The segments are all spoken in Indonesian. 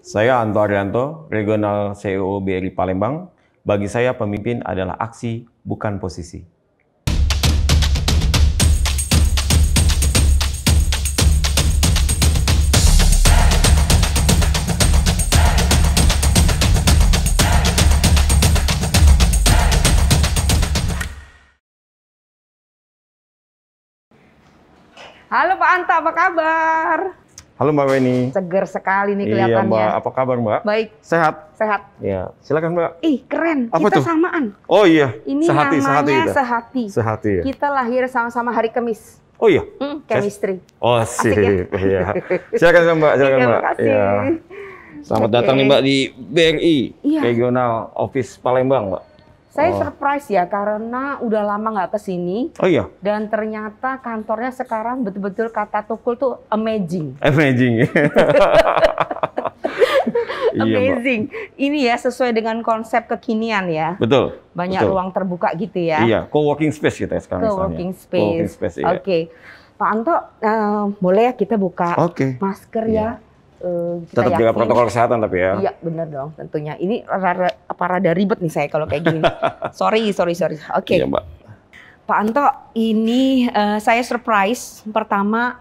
Saya Anto Arianto, Regional CEO BRI Palembang. Bagi saya pemimpin adalah aksi, bukan posisi. Halo Pak Anta, apa kabar? Halo Mbak Weni. Seger sekali nih iya, kelihatannya. Iya Mbak, apa kabar Mbak? Baik. Sehat? Sehat. Iya, silakan Mbak. Ih keren, apa kita tuh? samaan. Oh iya, Ini sehati, namanya sehati. Sehati. Sehati ya. Kita lahir sama-sama hari Kamis. Oh iya? Hmm, chemistry. Oh sih, ya? Iya. iya. Silakan Mbak, silakan Mbak. Terima kasih. Ya. Selamat okay. datang nih Mbak di BRI, iya. Regional Office Palembang Mbak. Saya oh. surprise ya karena udah lama nggak kesini. Oh iya. Dan ternyata kantornya sekarang betul-betul kata tukul tuh amazing. Amazing. Iya, amazing. Ini ya sesuai dengan konsep kekinian ya. Betul. Banyak betul. ruang terbuka gitu ya. Iya, co-working space kita sekarang. Co-working space. Co-working space. Iya. Oke. Okay. Pak Anto, uh, boleh ya kita buka okay. masker ya? Iya. Uh, kita Tetap jaga protokol kesehatan tapi ya. Iya benar dong tentunya. Ini rara, apa rada ribet nih saya kalau kayak gini. sorry sorry sorry. Oke. Okay. Iya, Pak Anto, ini uh, saya surprise pertama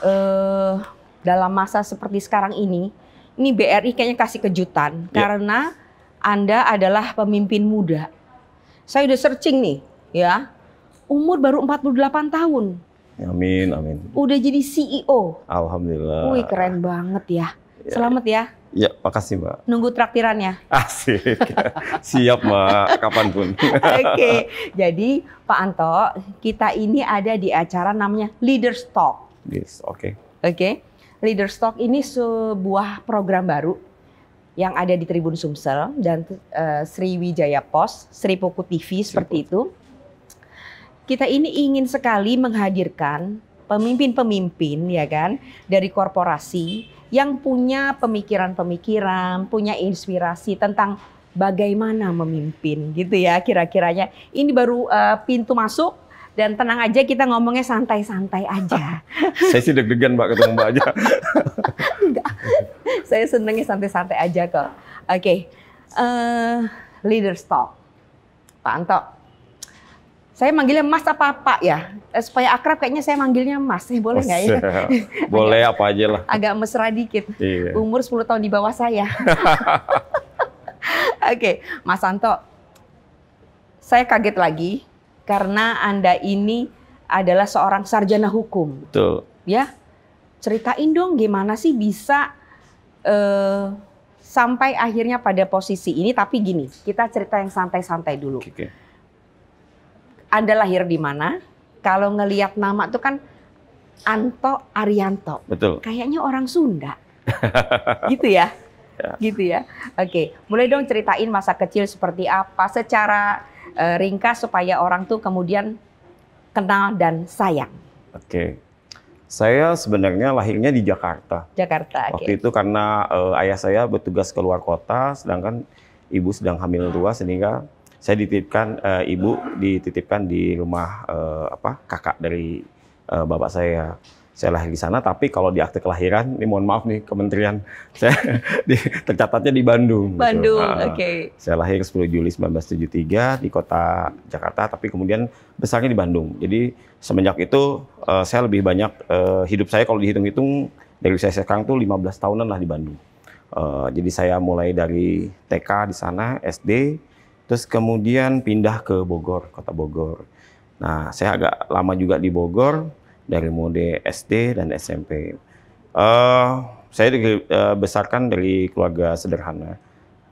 uh, dalam masa seperti sekarang ini. Ini BRI kayaknya kasih kejutan yeah. karena Anda adalah pemimpin muda. Saya udah searching nih, ya. Umur baru 48 tahun Amin, amin. Udah jadi CEO. Alhamdulillah. Wih, keren banget ya. ya. Selamat ya. Ya, makasih Mbak. Nunggu traktirannya. Asik. Siap Mbak, kapanpun. Oke, jadi Pak Anto, kita ini ada di acara namanya Leader Talk. Yes, oke. Okay. Oke, okay. Leaders Talk ini sebuah program baru yang ada di Tribun Sumsel dan uh, Sriwijaya Post, Sri Poku TV seperti Sri itu kita ini ingin sekali menghadirkan pemimpin-pemimpin ya kan dari korporasi yang punya pemikiran-pemikiran, punya inspirasi tentang bagaimana memimpin gitu ya kira-kiranya. Ini baru uh, pintu masuk dan tenang aja kita ngomongnya santai-santai aja. saya sih deg-degan mbak ketemu mbak aja. saya senengnya santai-santai aja kok. Oke, okay. uh, eh, leader talk, Pak Anto saya manggilnya Mas apa Pak ya? Eh, supaya akrab kayaknya saya manggilnya Mas. Eh, boleh nggak ya? Oh, boleh agak, apa aja lah. Agak mesra dikit. Iya. Umur 10 tahun di bawah saya. Oke, okay. Mas Santo. Saya kaget lagi karena Anda ini adalah seorang sarjana hukum. Betul. Ya. Ceritain dong gimana sih bisa uh, sampai akhirnya pada posisi ini tapi gini, kita cerita yang santai-santai dulu. Okay anda lahir di mana? Kalau ngelihat nama tuh kan Anto Arianto. Betul. Kayaknya orang Sunda. gitu ya. ya. Gitu ya. Oke, mulai dong ceritain masa kecil seperti apa secara uh, ringkas supaya orang tuh kemudian kenal dan sayang. Oke. Saya sebenarnya lahirnya di Jakarta. Jakarta. Waktu itu karena uh, ayah saya bertugas keluar kota sedangkan ibu sedang hamil dua, sehingga saya dititipkan uh, ibu dititipkan di rumah uh, apa kakak dari uh, bapak saya saya lahir di sana tapi kalau di akte kelahiran ini mohon maaf nih kementerian saya di, tercatatnya di Bandung gitu. Bandung gitu. uh, oke okay. saya lahir 10 Juli 1973 di kota Jakarta tapi kemudian besarnya di Bandung jadi semenjak itu uh, saya lebih banyak uh, hidup saya kalau dihitung-hitung dari saya sekarang tuh 15 tahunan lah di Bandung uh, jadi saya mulai dari TK di sana SD Terus kemudian pindah ke Bogor, kota Bogor. Nah, saya agak lama juga di Bogor dari mode SD dan SMP. Uh, eh, saya dibesarkan eh, dari keluarga sederhana.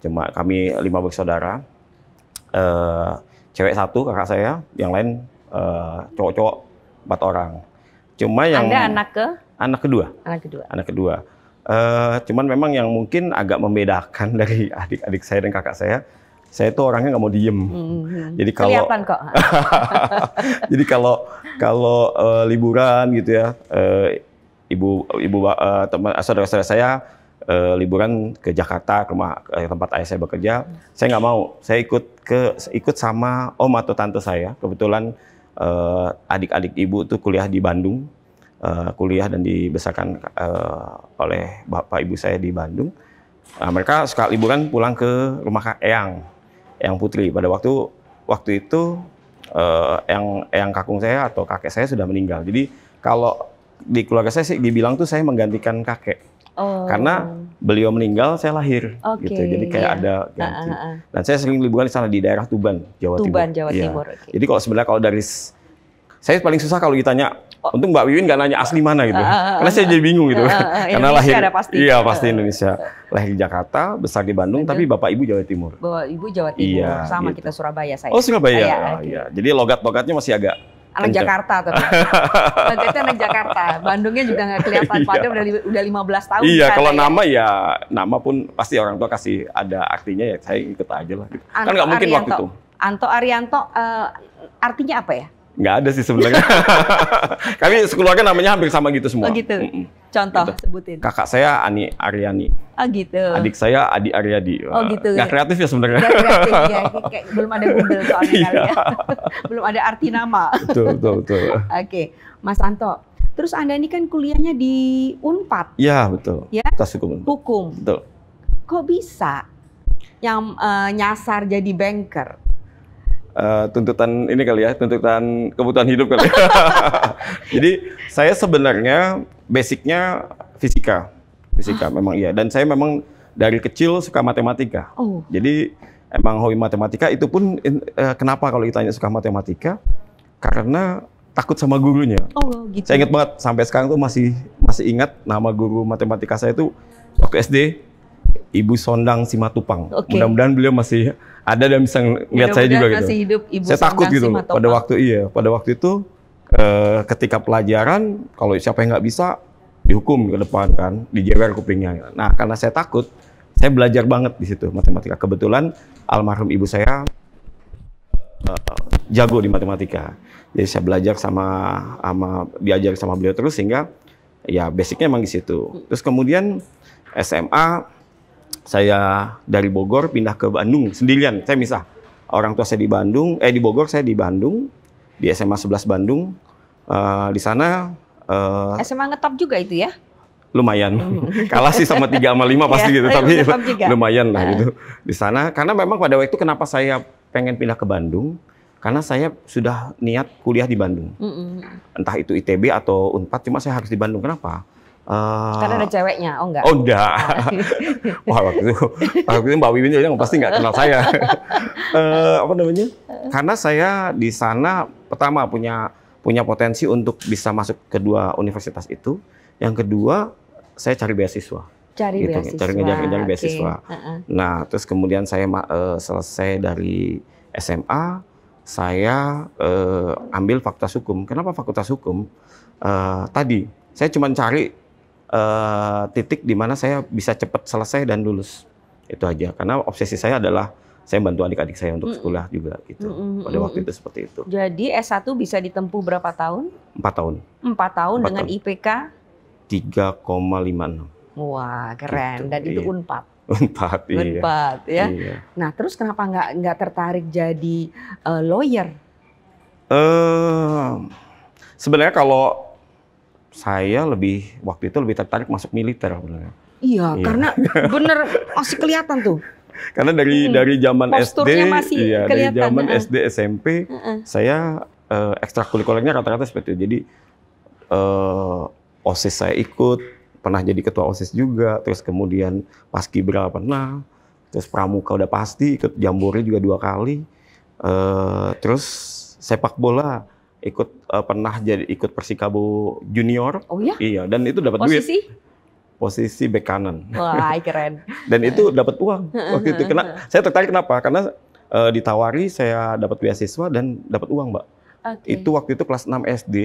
Cuma kami lima bersaudara. Uh, cewek satu kakak saya, yang lain uh, cowok-cowok empat orang. Cuma yang Anda anak ke? Anak kedua. Anak kedua. Anak kedua. Uh, cuman memang yang mungkin agak membedakan dari adik-adik saya dan kakak saya saya itu orangnya nggak mau diem. Hmm. Jadi kalau kelihatan kok. jadi kalau kalau uh, liburan gitu ya, uh, ibu ibu uh, teman saudara-saudara saya uh, liburan ke Jakarta ke rumah ke tempat ayah saya bekerja, hmm. saya nggak mau. Saya ikut ke ikut sama om atau tante saya. Kebetulan adik adik-adik ibu tuh kuliah di Bandung, uh, kuliah dan dibesarkan uh, oleh bapak ibu saya di Bandung. Uh, mereka suka liburan pulang ke rumah Kak Eyang yang Putri. Pada waktu waktu itu uh, eh, yang yang kakung saya atau kakek saya sudah meninggal. Jadi kalau di keluarga saya sih dibilang tuh saya menggantikan kakek. Oh. Karena beliau meninggal, saya lahir okay, gitu. Jadi kayak yeah. ada ah, ganti. Uh, uh, uh. Dan saya sering liburan di sana di daerah Tuban, Jawa Tuban, Timur. Jawa iya. Timur. Ya. Okay. Jadi kalau sebenarnya kalau dari saya paling susah kalau ditanya Oh. Untung Mbak Wiwin nggak nanya asli mana gitu. Uh, Karena saya jadi bingung gitu. Uh, uh, Karena Indonesia lahir pasti. Iya, pasti Indonesia. Lahir di Jakarta, besar di Bandung, Betul. tapi Bapak Ibu Jawa Timur. Bapak Ibu Jawa Timur. Iya, sama gitu. kita Surabaya saya. Oh, Surabaya. ya. iya, oh, gitu. iya. Jadi logat-logatnya masih agak anak Kencang. Jakarta tuh. Budgetnya anak Jakarta. Bandungnya juga nggak kelihatan. Padahal iya. udah udah 15 tahun. Iya, kalau ya. nama ya nama pun pasti orang tua kasih ada artinya ya saya ikut aja lah. Anto gitu. kan nggak mungkin Arianto. waktu itu. Anto Arianto uh, artinya apa ya? Nggak ada sih sebenarnya. Kami sekeluarga namanya hampir sama gitu semua. Oh gitu. Mm -mm. Contoh gitu. sebutin. Kakak saya Ani Aryani. Oh gitu. Adik saya Adi Aryadi. Oh gitu. nggak kreatif ya sebenarnya. kreatif ya. Kayak belum ada Google soalnya kali ya. Iya. belum ada arti nama. Betul, betul, betul. Oke. Okay. Mas Anto, terus Anda ini kan kuliahnya di Unpad. Iya, betul. Ya. Tas hukum. Hukum. Betul. Kok bisa yang uh, nyasar jadi banker? Eh, tuntutan ini kali ya, tuntutan kebutuhan hidup kali. Ya. Jadi saya sebenarnya basicnya fisika, fisika ah. memang iya. Dan saya memang dari kecil suka matematika. Oh. Jadi emang hobi matematika itu pun uh, kenapa kalau ditanya suka matematika? Karena takut sama gurunya. Oh, gitu. Saya ingat banget sampai sekarang tuh masih masih ingat nama guru matematika saya itu waktu SD Ibu Sondang Simatupang. Okay. Mudah-mudahan beliau masih ada yang bisa ngeliat saya juga gitu. Hidup, ibu saya takut gitu loh. Pada waktu iya, pada waktu itu eh, ketika pelajaran kalau siapa yang nggak bisa dihukum ke depan kan, dijewer kupingnya. Nah, karena saya takut, saya belajar banget di situ matematika. Kebetulan almarhum ibu saya eh, jago di matematika. Jadi saya belajar sama sama diajar sama beliau terus sehingga ya basicnya emang di situ. Terus kemudian SMA saya dari Bogor pindah ke Bandung sendirian. Saya misah. Orang tua saya di Bandung, eh di Bogor saya di Bandung, di SMA 11 Bandung. Uh, di sana uh, eh, SMA ngetop juga itu ya? Lumayan. Hmm. Kalah sih sama tiga sama 5 iya, pasti ya, gitu, tapi lumayan lah gitu. Di sana karena memang pada waktu itu kenapa saya pengen pindah ke Bandung? Karena saya sudah niat kuliah di Bandung. Entah itu ITB atau Unpad, cuma saya harus di Bandung. Kenapa? Karena ada ceweknya, oh enggak? Oh enggak. Oh. Wah waktu itu, waktu itu Mbak Wiwin yang pasti enggak kenal saya. uh, apa namanya? Karena saya di sana pertama punya punya potensi untuk bisa masuk kedua universitas itu. Yang kedua, saya cari beasiswa. Cari gitu, beasiswa. Cari ngejar ngejar okay. beasiswa. Uh -uh. Nah, terus kemudian saya uh, selesai dari SMA, saya uh, ambil fakultas hukum. Kenapa fakultas hukum? Uh, tadi saya cuma cari Eh, titik di mana saya bisa cepat selesai dan lulus. Itu aja. Karena obsesi saya adalah saya bantu adik-adik saya untuk sekolah mm. juga gitu. Mm, hmm Pada waktu itu seperti itu. Jadi S1 bisa ditempuh berapa tahun? Empat tahun. Empat tahun 4 dengan tahun. IPK 3,56. Wah, keren. Gitu, Dan itu iya. Unpad. Unpad, iya. Unpad ya. Iya. Nah, terus kenapa nggak nggak tertarik jadi uh, lawyer? uh, sebenarnya kalau saya lebih waktu itu lebih tertarik masuk militer sebenarnya. Iya, iya, karena bener masih kelihatan tuh. Karena dari hmm. dari zaman Posturnya SD, masih iya, dari zaman uh. SD SMP, uh -uh. saya uh, ekstrakurikulernya rata-rata seperti itu. Jadi uh, osis saya ikut, pernah jadi ketua osis juga, terus kemudian paskibra pernah, terus pramuka udah pasti ikut jambore juga dua kali, uh, terus sepak bola ikut uh, pernah jadi ikut Persikabo Junior. Oh ya? Iya, dan itu dapat duit. Posisi? Posisi bek kanan. Wah, keren. dan itu dapat uang waktu itu. Kena, saya tertarik kenapa? Karena uh, ditawari saya dapat beasiswa dan dapat uang, Mbak. Okay. Itu waktu itu kelas 6 SD.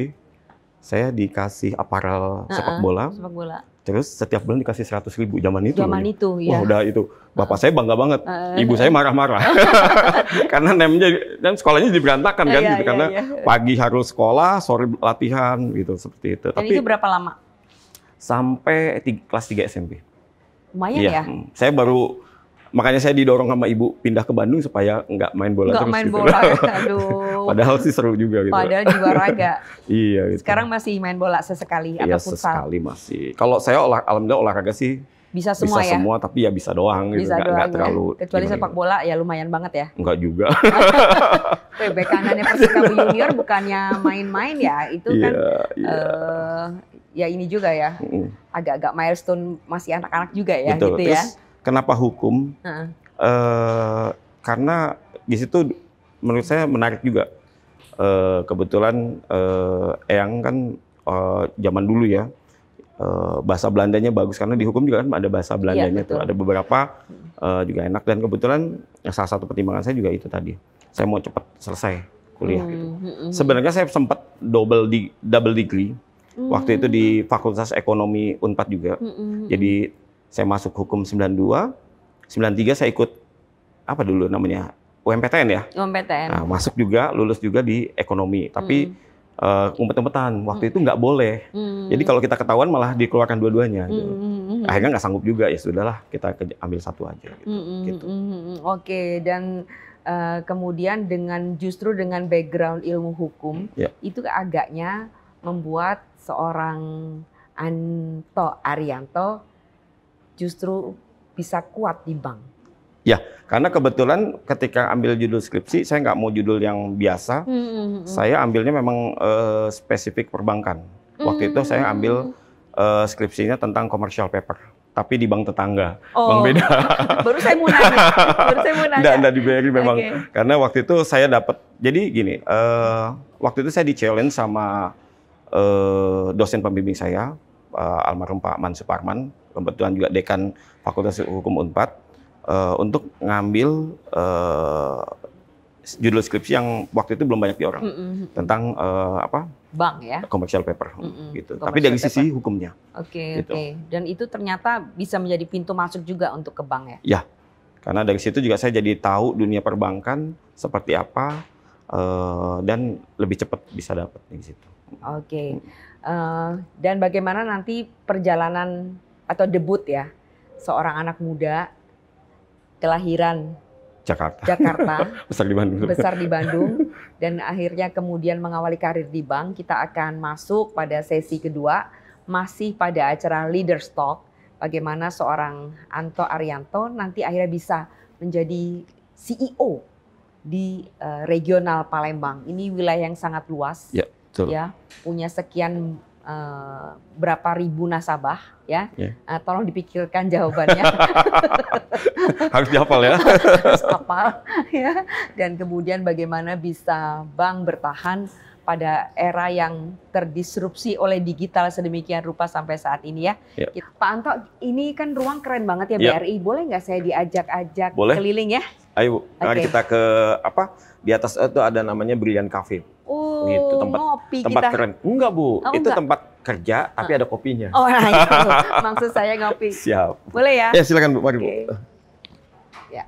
Saya dikasih aparel uh -uh, sepak bola. Sepak bola. Terus setiap bulan dikasih seratus ribu zaman itu. Zaman itu, ya. Wah, udah itu. Bapak saya bangga banget. Ibu saya marah-marah. karena namanya dan sekolahnya diberantakan berantakan kan iya, gitu iya, karena iya. pagi harus sekolah, sore latihan gitu seperti itu. Dan Tapi itu berapa lama? Sampai tiga, kelas 3 SMP. Lumayan iya. ya. Mm. Saya baru makanya saya didorong sama ibu pindah ke Bandung supaya nggak main bola nggak main gitu. bola aduh padahal sih seru juga gitu padahal juga raga. iya gitu. sekarang masih main bola sesekali iya, atau futsal sesekali masih kalau saya olah alhamdulillah olahraga sih bisa semua bisa ya? semua tapi ya bisa doang gitu. bisa gitu doang, nggak, ya. terlalu kecuali sepak gitu. bola ya lumayan banget ya Enggak juga bek kanannya Persikabo Junior bukannya main-main ya itu yeah, kan yeah. Iya. Uh, ya ini juga ya agak-agak milestone masih anak-anak juga ya Betul. gitu ya Terus, Kenapa hukum? Uh-uh. karena di situ menurut saya menarik juga. Uh, kebetulan uh, Eyang kan uh, zaman dulu ya uh, bahasa Belandanya bagus karena di hukum juga kan ada bahasa iya, Belandanya ya, tuh ada beberapa uh, juga enak dan kebetulan salah satu pertimbangan saya juga itu tadi saya mau cepat selesai kuliah hmm, gitu. Hmm. Sebenarnya saya sempat double di double degree hmm, waktu itu di Fakultas Ekonomi Unpad juga. Hmm, hmm, hmm. jadi saya masuk hukum 92, 93 saya ikut apa dulu namanya? UMPTN ya? UMPTN. Nah, masuk juga, lulus juga di ekonomi, tapi hmm. Uh, eh, umpet-umpetan waktu hmm. itu nggak boleh. Hmm. Jadi kalau kita ketahuan malah dikeluarkan dua-duanya. Gitu. Hmm. hmm, hmm, hmm. Akhirnya nggak sanggup juga ya sudahlah kita ambil satu aja. Gitu. Hmm. gitu. Hmm. Oke okay. dan uh, kemudian dengan justru dengan background ilmu hukum yeah. itu agaknya membuat seorang Anto Arianto justru bisa kuat di bank? Ya, karena kebetulan ketika ambil judul skripsi, saya nggak mau judul yang biasa. Mm hmm, saya ambilnya memang uh, spesifik perbankan. Waktu hmm, itu saya hmm, ambil uh, skripsinya tentang commercial paper, tapi di bank tetangga, oh. bank beda. baru saya mau nanya, baru saya mau nanya. Nggak, nggak di memang. Okay. Karena waktu itu saya dapat, jadi gini, uh, waktu itu saya di challenge sama uh, dosen pembimbing saya, uh, almarhum Pak Man kebetulan juga dekan Fakultas Hukum Unpad uh, untuk ngambil uh, judul skripsi yang waktu itu belum banyak di orang mm -hmm. tentang uh, apa bank ya commercial paper mm -hmm. gitu commercial tapi dari paper. sisi hukumnya oke okay, gitu. oke okay. dan itu ternyata bisa menjadi pintu masuk juga untuk ke bank ya ya karena dari situ juga saya jadi tahu dunia perbankan seperti apa uh, dan lebih cepat bisa dapat di situ oke okay. uh, dan bagaimana nanti perjalanan atau debut ya seorang anak muda kelahiran Jakarta. Jakarta. besar di Bandung. Besar di Bandung dan akhirnya kemudian mengawali karir di bank. Kita akan masuk pada sesi kedua masih pada acara leader Talk bagaimana seorang Anto Arianto nanti akhirnya bisa menjadi CEO di uh, regional Palembang. Ini wilayah yang sangat luas. Ya, ya punya sekian uh, berapa ribu nasabah ya. Yeah. Ya. Uh, tolong dipikirkan jawabannya. Harus dihafal ya. Harus hafal ya. Dan kemudian bagaimana bisa bank bertahan pada era yang terdisrupsi oleh digital sedemikian rupa sampai saat ini ya. Yep. Ya. Pak Anto, ini kan ruang keren banget ya, ya. BRI. Boleh nggak saya diajak-ajak keliling ya? Ayo, okay. kita ke apa? Di atas eh, itu ada namanya Brilliant Cafe. Oh, gitu tempat ngopi tempat kita. keren. Enggak, Bu. Oh, itu enggak. tempat kerja tapi uh. ada kopinya. Oh, nah itu. Iya, Maksud saya ngopi. Siap. Boleh ya? Ya, silakan Bu. Mari, okay. Bu. Ya.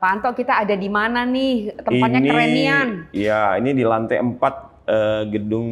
Pak Anto, kita ada di mana nih? Tempatnya ini, kerenian. Iya, ini di lantai 4 uh, eh, gedung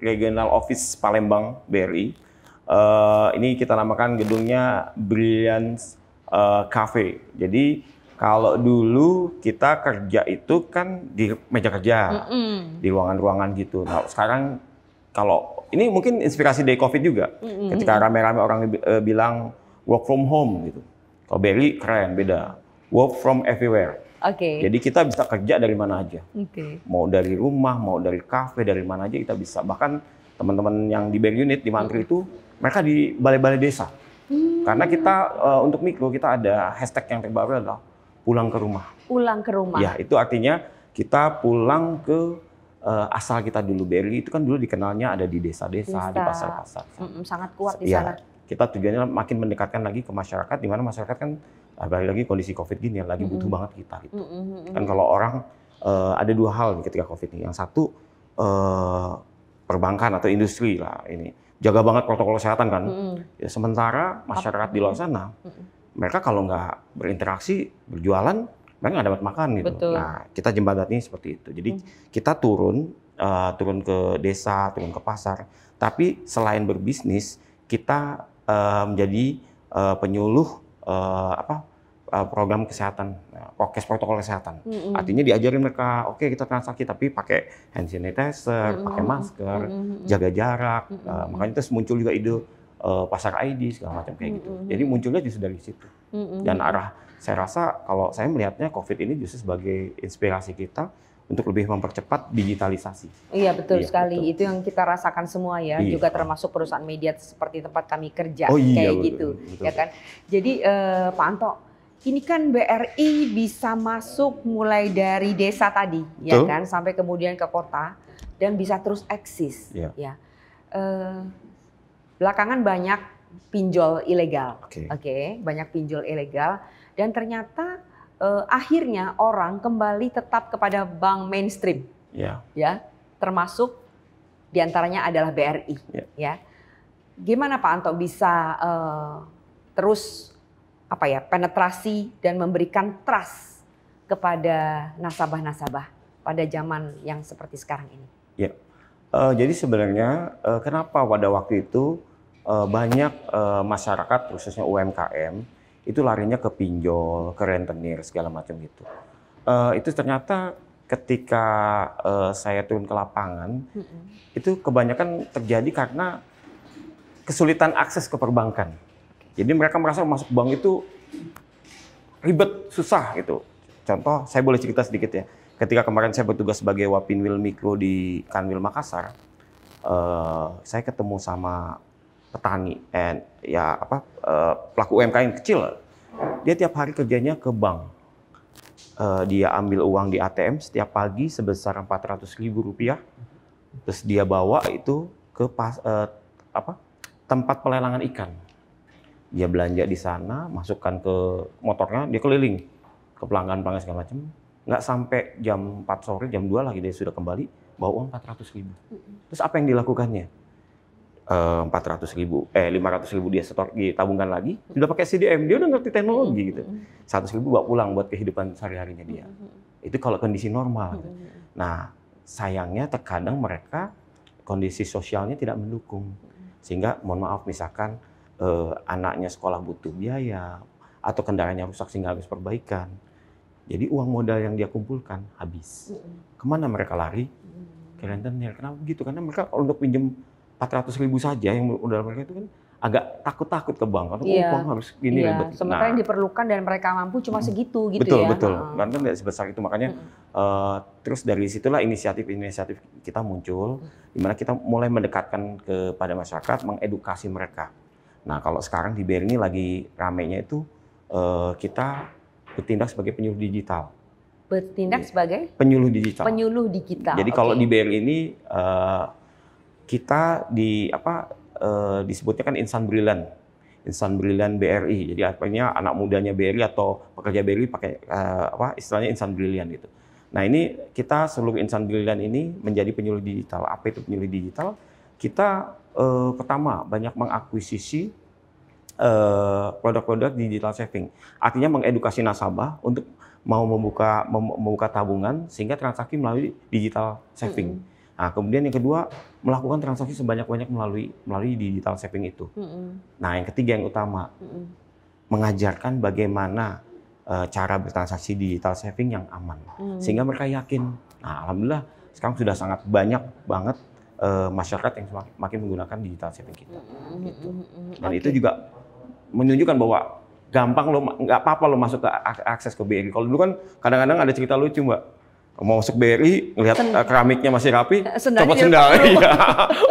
Regional Office Palembang BRI. Eh, ini kita namakan gedungnya Brilliance uh, Cafe. Jadi kalau dulu kita kerja itu kan di meja kerja, mm -mm. di ruangan-ruangan gitu. Nah sekarang kalau ini mungkin inspirasi dari COVID juga, mm -mm. ketika rame-rame orang uh, bilang work from home gitu. Kalau Berry keren beda, work from everywhere. Oke. Okay. Jadi kita bisa kerja dari mana aja. Oke. Okay. Mau dari rumah, mau dari kafe, dari mana aja kita bisa. Bahkan teman-teman yang di Berry Unit di Mantri mm -hmm. itu mereka di balai-balai desa. Hmm. Karena kita uh, untuk mikro kita ada hashtag yang terbaru adalah pulang ke rumah. Pulang ke rumah. Ya, itu artinya kita pulang ke uh, asal kita dulu. BRI itu kan dulu dikenalnya ada di desa-desa, di pasar-pasar. sangat kuat di ya, sana. Kita tujuannya makin mendekatkan lagi ke masyarakat, di mana masyarakat kan ah, balik lagi kondisi COVID gini yang lagi -hmm. butuh banget kita. Gitu. -hmm. Kan kalau orang uh, ada dua hal ketika COVID ini. Yang satu uh, perbankan atau industri lah ini jaga banget protokol kesehatan kan. Mm. Ya, sementara masyarakat di luar sana, mm. mereka kalau nggak berinteraksi, berjualan, mereka nggak dapat makan gitu. Betul. Nah, kita jembatan ini seperti itu. Jadi mm. kita turun, uh, turun ke desa, turun ke pasar. Tapi selain berbisnis, kita uh, menjadi uh, penyuluh uh, apa Eh, program kesehatan, eh, prokes protokol kesehatan. Mm -hmm. Artinya diajarin mereka, oke okay, kita transaksi tapi pakai hand sanitizer, mm -hmm. pakai masker, mm -hmm. jaga jarak. Mm -hmm. uh, makanya terus muncul juga ide uh, pasar ID segala macam kayak mm -hmm. gitu. Jadi munculnya justru dari situ. Mm -hmm. Dan arah saya rasa kalau saya melihatnya COVID ini justru sebagai inspirasi kita untuk lebih mempercepat digitalisasi. Iya betul iya, sekali. Betul. Itu yang kita rasakan semua ya, iya. juga termasuk perusahaan media seperti tempat kami kerja oh, iya, kayak betul, gitu, betul. ya kan. Jadi eh, Pak Anto, ini kan BRI bisa masuk mulai dari desa tadi, ya ya kan, sampai kemudian ke kota dan bisa terus eksis, iya. ya. ya. Uh, belakangan banyak pinjol ilegal, oke, okay. okay, banyak pinjol ilegal dan ternyata uh, akhirnya orang kembali tetap kepada bank mainstream, ya, ya termasuk diantaranya adalah BRI, ya. ya. Gimana Pak Anto bisa uh, terus apa ya penetrasi dan memberikan trust kepada nasabah-nasabah pada zaman yang seperti sekarang ini. Ya, uh, jadi sebenarnya uh, kenapa pada waktu itu uh, banyak uh, masyarakat khususnya UMKM itu larinya ke pinjol, ke rentenir segala macam itu. Uh, itu ternyata ketika uh, saya turun ke lapangan mm -hmm. itu kebanyakan terjadi karena kesulitan akses ke perbankan. Jadi mereka merasa masuk bank itu ribet, susah gitu. Contoh, saya boleh cerita sedikit ya. Ketika kemarin saya bertugas sebagai Wapinwil Mikro di Kanwil Makassar, eh, saya ketemu sama petani and ya apa eh, pelaku UMKM yang kecil. Dia tiap hari kerjanya ke bank. Eh, dia ambil uang di ATM setiap pagi sebesar 400 ribu rupiah. Terus dia bawa itu ke pas, eh, apa tempat pelelangan ikan dia belanja di sana, masukkan ke motornya, dia keliling ke pelanggan-pelanggan segala macam. Nggak sampai jam 4 sore, jam 2 lagi dia sudah kembali, bawa uang 400 ribu. Terus apa yang dilakukannya? Eh, empat ratus ribu, eh lima ratus ribu dia setor, ditabungkan lagi, sudah pakai CDM, dia udah ngerti teknologi gitu. Seratus ribu bawa pulang buat kehidupan sehari-harinya dia. Itu kalau kondisi normal. Gitu. Nah, sayangnya terkadang mereka kondisi sosialnya tidak mendukung. Sehingga mohon maaf misalkan eh, anaknya sekolah butuh biaya atau kendaraannya rusak sehingga harus perbaikan. Jadi uang modal yang dia kumpulkan habis. Kemana mereka lari? Ke rentenir. Kenapa begitu? Karena mereka untuk pinjam 400 ribu saja yang modal mereka itu kan agak takut-takut ke bank karena iya. yeah. uang harus gini yeah. ribet. Sementara nah, yang diperlukan dan mereka mampu cuma segitu gitu betul, ya. Betul betul. Ah. Karena tidak sebesar itu makanya hmm. uh, terus dari situlah inisiatif-inisiatif kita muncul, hmm. di kita mulai mendekatkan kepada masyarakat, mengedukasi mereka Nah kalau sekarang di BRI ini lagi ramenya itu uh, kita bertindak sebagai penyuluh digital. Bertindak Jadi, iya. sebagai? Penyuluh digital. Penyuluh digital. Jadi okay. kalau di BRI ini uh, kita di apa uh, disebutnya kan insan brilian. Insan brilian BRI. Jadi artinya anak mudanya BRI atau pekerja BRI pakai uh, apa istilahnya insan brilian gitu. Nah ini kita seluruh insan brilian ini menjadi penyuluh digital. Apa itu penyuluh digital? kita uh, pertama banyak mengakuisisi produk eh, produk-produk digital saving. Artinya mengedukasi nasabah untuk mau membuka mem membuka tabungan sehingga transaksi melalui digital saving. Mm -hmm. Nah, kemudian yang kedua melakukan transaksi sebanyak-banyak melalui melalui digital saving itu. Mm -hmm. Nah, yang ketiga yang utama mm -hmm. mengajarkan bagaimana uh, cara bertransaksi digital saving yang aman mm -hmm. sehingga mereka yakin. Nah, alhamdulillah sekarang sudah sangat banyak banget uh, masyarakat yang semakin makin menggunakan digital saving kita. Gitu. Dan okay. itu juga menunjukkan bahwa gampang lo nggak apa-apa lo masuk ke akses ke BNI. Kalau dulu kan kadang-kadang ada cerita lucu mbak mau masuk BRI ngelihat Sen eh, keramiknya masih rapi eh, Sendalnya copot sendal iya,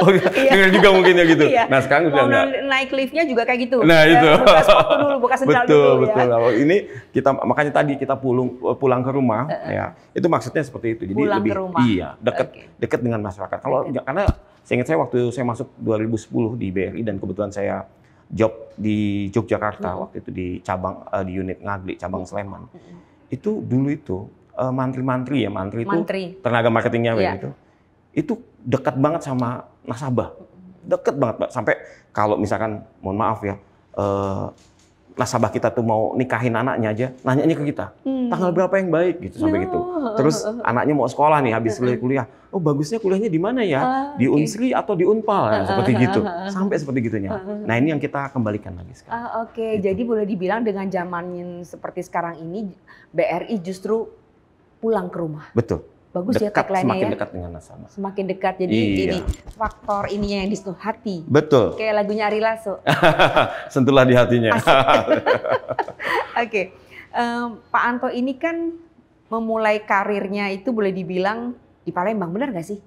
oh, iya. iya. dengar juga mungkin ya gitu iya. nah sekarang udah enggak naik liftnya juga kayak gitu nah ya, itu buka dulu buka sendal betul, dulu ya. betul ya. ini kita makanya tadi kita pulang eh, pulang ke rumah uh, ya itu maksudnya seperti itu jadi pulang lebih ke rumah. iya dekat okay. dekat dengan masyarakat kalau okay. karena saya ingat saya waktu saya masuk 2010 di BRI dan kebetulan saya job di Yogyakarta -huh. Hmm. waktu itu di cabang uh, di unit Ngagli cabang hmm. Sleman -huh. Hmm. itu dulu itu uh, mantri-mantri ya, mantri, mantri itu tenaga marketingnya yeah. Iya. itu. Itu dekat banget sama nasabah. Dekat banget, Pak. Sampai kalau misalkan mohon maaf ya, uh, nasabah kita tuh mau nikahin anaknya aja, nanya-nanya ke kita, hmm. tanggal berapa yang baik gitu sampai no. gitu. Oh. Terus anaknya mau sekolah nih habis kuliah, oh bagusnya kuliahnya di mana ya? uh, di Unsri atau di Unpal ah, ah, seperti gitu, sampai seperti gitunya. Nah ini yang kita kembalikan lagi sekarang. uh, Oke, okay. gitu. jadi boleh dibilang dengan zaman seperti sekarang ini BRI justru pulang ke rumah. Betul. Bagus ya dekat, ya tagline Semakin ya? dekat dengan nasabah. Semakin dekat. Jadi iya. ini faktor ininya yang di hati. Betul. Kayak lagunya Ari Lasso. Sentuhlah di hatinya. Oke. okay. Um, Pak Anto ini kan memulai karirnya itu boleh dibilang di Palembang, benar nggak sih?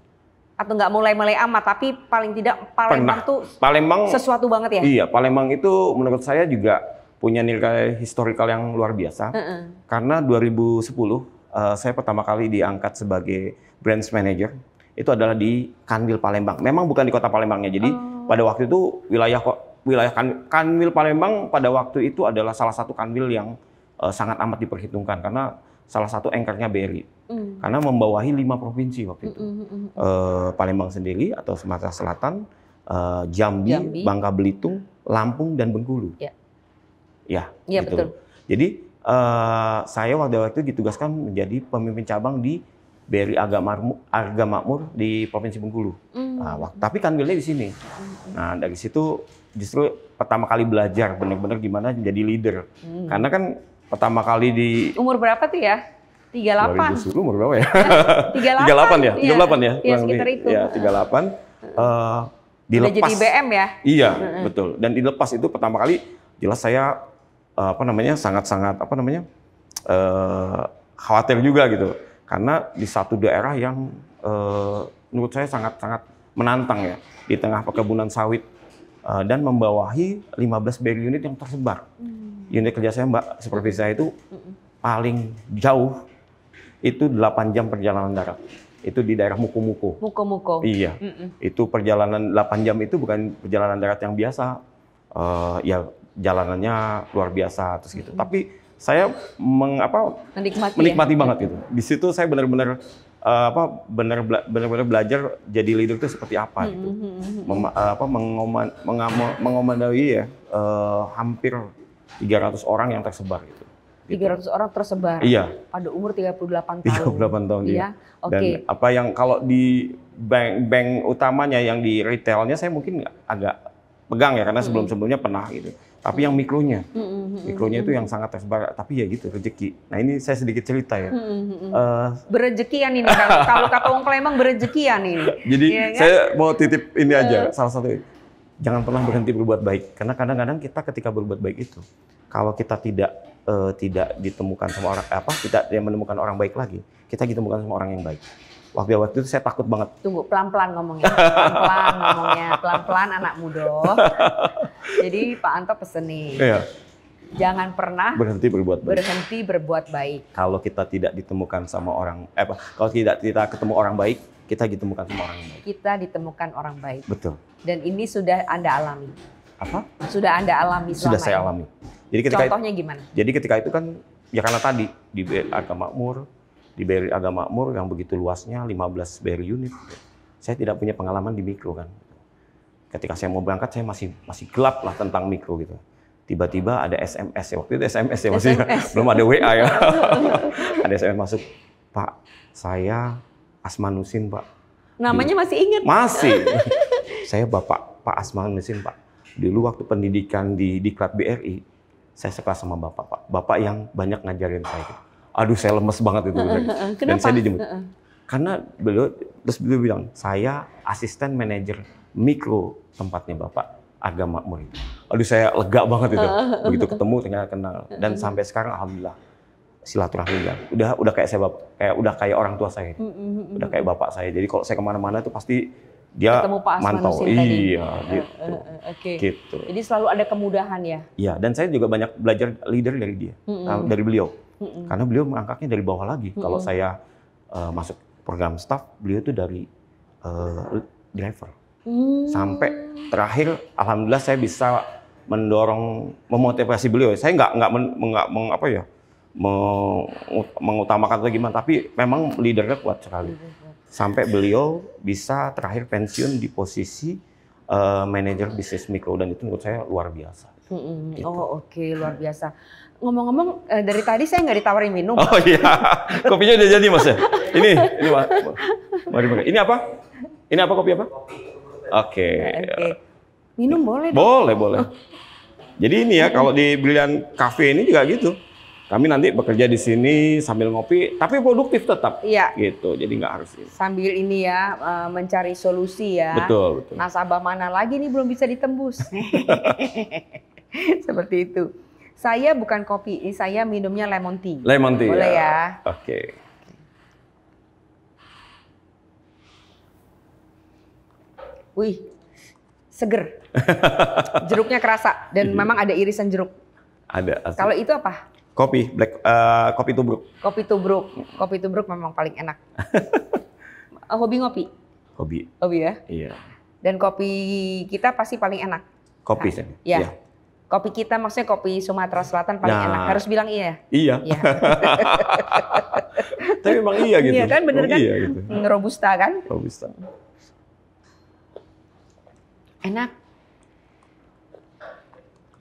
Atau nggak mulai-mulai amat, tapi paling tidak Palembang Pernah. tuh Palembang, sesuatu banget ya? Iya, Palembang itu menurut saya juga punya nilai historikal yang luar biasa. Uh -uh. Karena 2010 Eh, saya pertama kali diangkat sebagai brands manager itu adalah di Kanwil Palembang. Memang bukan di kota Palembangnya. Jadi oh. pada waktu itu wilayah wilayah kan, Kanwil Palembang pada waktu itu adalah salah satu Kanwil yang uh, sangat amat diperhitungkan karena salah satu engkernya BRI. Mm. Karena membawahi lima provinsi waktu itu. Mm, -hmm. Uh, Palembang sendiri atau Sumatera Selatan, uh, Jambi, Jambi, Bangka Belitung, Lampung dan Bengkulu. Ya. Yeah. Ya, yeah, gitu. betul. Jadi Eh, saya waktu itu ditugaskan menjadi pemimpin cabang di BRI Agama, Agama Makmur di Provinsi Bengkulu. Mm. Nah, waktu, tapi kan di sini. Nah, dari situ justru pertama kali belajar benar-benar gimana jadi leader. Mm. Karena kan pertama kali di umur berapa tuh ya? 38. 2010 umur berapa ya? 38. 38 ya? 38 ya? 38 ya? Iya, ya, iya sekitar itu. Ya, 38. Uh, dilepas. Udah jadi BM ya? Iya, mm -hmm. betul. Dan dilepas itu pertama kali jelas saya Eh, apa namanya sangat-sangat apa namanya uh, khawatir juga gitu karena di satu daerah yang uh, menurut saya sangat-sangat menantang ya di tengah perkebunan sawit uh, dan membawahi 15 BRI unit yang tersebar hmm. unit kerja saya mbak seperti saya itu hmm. paling jauh itu 8 jam perjalanan darat itu di daerah Muko-Muko. Muko-Muko. Iya. Mm -mm. Itu perjalanan 8 jam itu bukan perjalanan darat yang biasa. Uh, ya jalanannya luar biasa terus gitu. Hmm. Tapi saya mengapa menikmati, menikmati ya? banget gitu. Di situ saya benar-benar uh, apa benar benar bela, belajar jadi leader itu seperti apa hmm, gitu. Hmm, hmm, Mem, uh, eh, apa mengoman, mengomandoi ya uh, hampir 300 orang yang tersebar gitu. 300 ratus orang tersebar. Iya. Pada umur 38 tahun. 38 tahun iya. iya oke. Okay. Dan apa yang kalau di bank-bank utamanya yang di retailnya saya mungkin agak pegang ya karena sebelum-sebelumnya pernah gitu tapi yang mikronya mikronya itu yang sangat tersebar tapi ya gitu rezeki nah ini saya sedikit cerita ya eh, berejekian ini kalau kata Wong Klemang berejekian ini jadi iya kan? saya mau titip ini aja eh. salah satu jangan pernah berhenti berbuat baik karena kadang-kadang kita ketika berbuat baik itu kalau kita tidak eh, tidak ditemukan sama orang apa tidak menemukan orang baik lagi kita ditemukan sama orang yang baik waktu waktu itu saya takut banget. Tunggu pelan-pelan ngomongnya, pelan-pelan ngomongnya, pelan-pelan anak muda. Jadi Pak Anto pesen nih. Iya. Jangan pernah berhenti berbuat baik. Berhenti berbuat baik. Kalau kita tidak ditemukan sama orang eh kalau tidak kita ketemu orang baik, kita ditemukan sama orang baik. Kita ditemukan orang baik. Betul. Dan ini sudah Anda alami. Apa? Sudah Anda alami Sudah saya alami. Jadi ketika Contohnya gimana? Jadi ketika itu kan ya karena tadi di eh, agama makmur, di BRI Agama Makmur yang begitu luasnya 15 BRI unit. Saya tidak punya pengalaman di mikro kan. Ketika saya mau berangkat saya masih masih gelap lah tentang mikro gitu. Tiba-tiba ada SMS ya waktu itu SMS ya masih belum ada WA ya. ada SMS masuk, "Pak, saya Asmanusin, Pak." Namanya di, masih ingat? Masih. saya Bapak Pak Asmanusin, Pak. Dulu waktu pendidikan di Diklat BRI, saya sekelas sama Bapak, Pak. Bapak yang banyak ngajarin saya gitu aduh saya lemes banget itu. uh. Dan saya dijemput. Karena beliau terus beliau bilang, "Saya asisten manajer mikro tempatnya Bapak agama Makmur." Aduh saya lega banget itu. Begitu ketemu ternyata kenal dan sampai sekarang alhamdulillah silaturahmi ya. Udah udah kayak saya kayak udah kayak orang tua saya. Udah kayak bapak saya. Jadi kalau saya kemana mana itu pasti dia ketemu Pak mantau. tadi. Iya, gitu. Uh, uh, Okay. Gitu. Jadi selalu ada kemudahan ya. Iya, dan saya juga banyak belajar leader dari dia, mm -hmm. dari beliau mm Karena beliau mengangkatnya dari bawah lagi. mm hmm Kalau saya uh, masuk program staff, beliau itu dari uh, driver. Mm. Sampai terakhir, alhamdulillah saya bisa mendorong, memotivasi beliau. Saya nggak nggak nggak meng, apa ya mengutamakan atau gimana, tapi memang leadernya kuat sekali. Sampai beliau bisa terakhir pensiun di posisi uh, manajer bisnis mikro dan itu menurut saya luar biasa. Mm -hmm. gitu. Oh oke okay. luar biasa. Ngomong-ngomong eh, dari tadi saya nggak ditawarin minum. Oh iya, kopinya udah jadi mas ya. Ini, ini mas. Mari makan. Ini apa? Ini apa kopi apa? Oke. Okay. Minum boleh. Dong. Boleh boleh. Jadi ini ya kalau di Brilliant Cafe ini juga gitu. Kami nanti bekerja di sini sambil ngopi, tapi produktif tetap. Iya. Gitu, jadi nggak harus. Ini. Sambil ini ya eh, mencari solusi ya. Betul betul. Nasabah mana lagi nih belum bisa ditembus. Seperti itu. Saya bukan kopi, saya minumnya lemon tea. Lemon tea. Boleh ya? ya. Oke. Okay. Wih, seger. Jeruknya kerasa dan memang ada irisan jeruk. Ada. Kalau itu apa? Kopi, black uh, kopi tubruk. Kopi tubruk, kopi tubruk memang paling enak. Hobi ngopi. Hobi. Hobi ya. Iya. Dan kopi kita pasti paling enak. Kopi nah, ya. Iya. Kopi kita maksudnya kopi Sumatera Selatan paling nah, enak. Harus bilang iya. Iya. iya. Tapi memang iya gitu. Iya kan bener kan? Iya, gitu. Robusta kan? Robusta. Enak.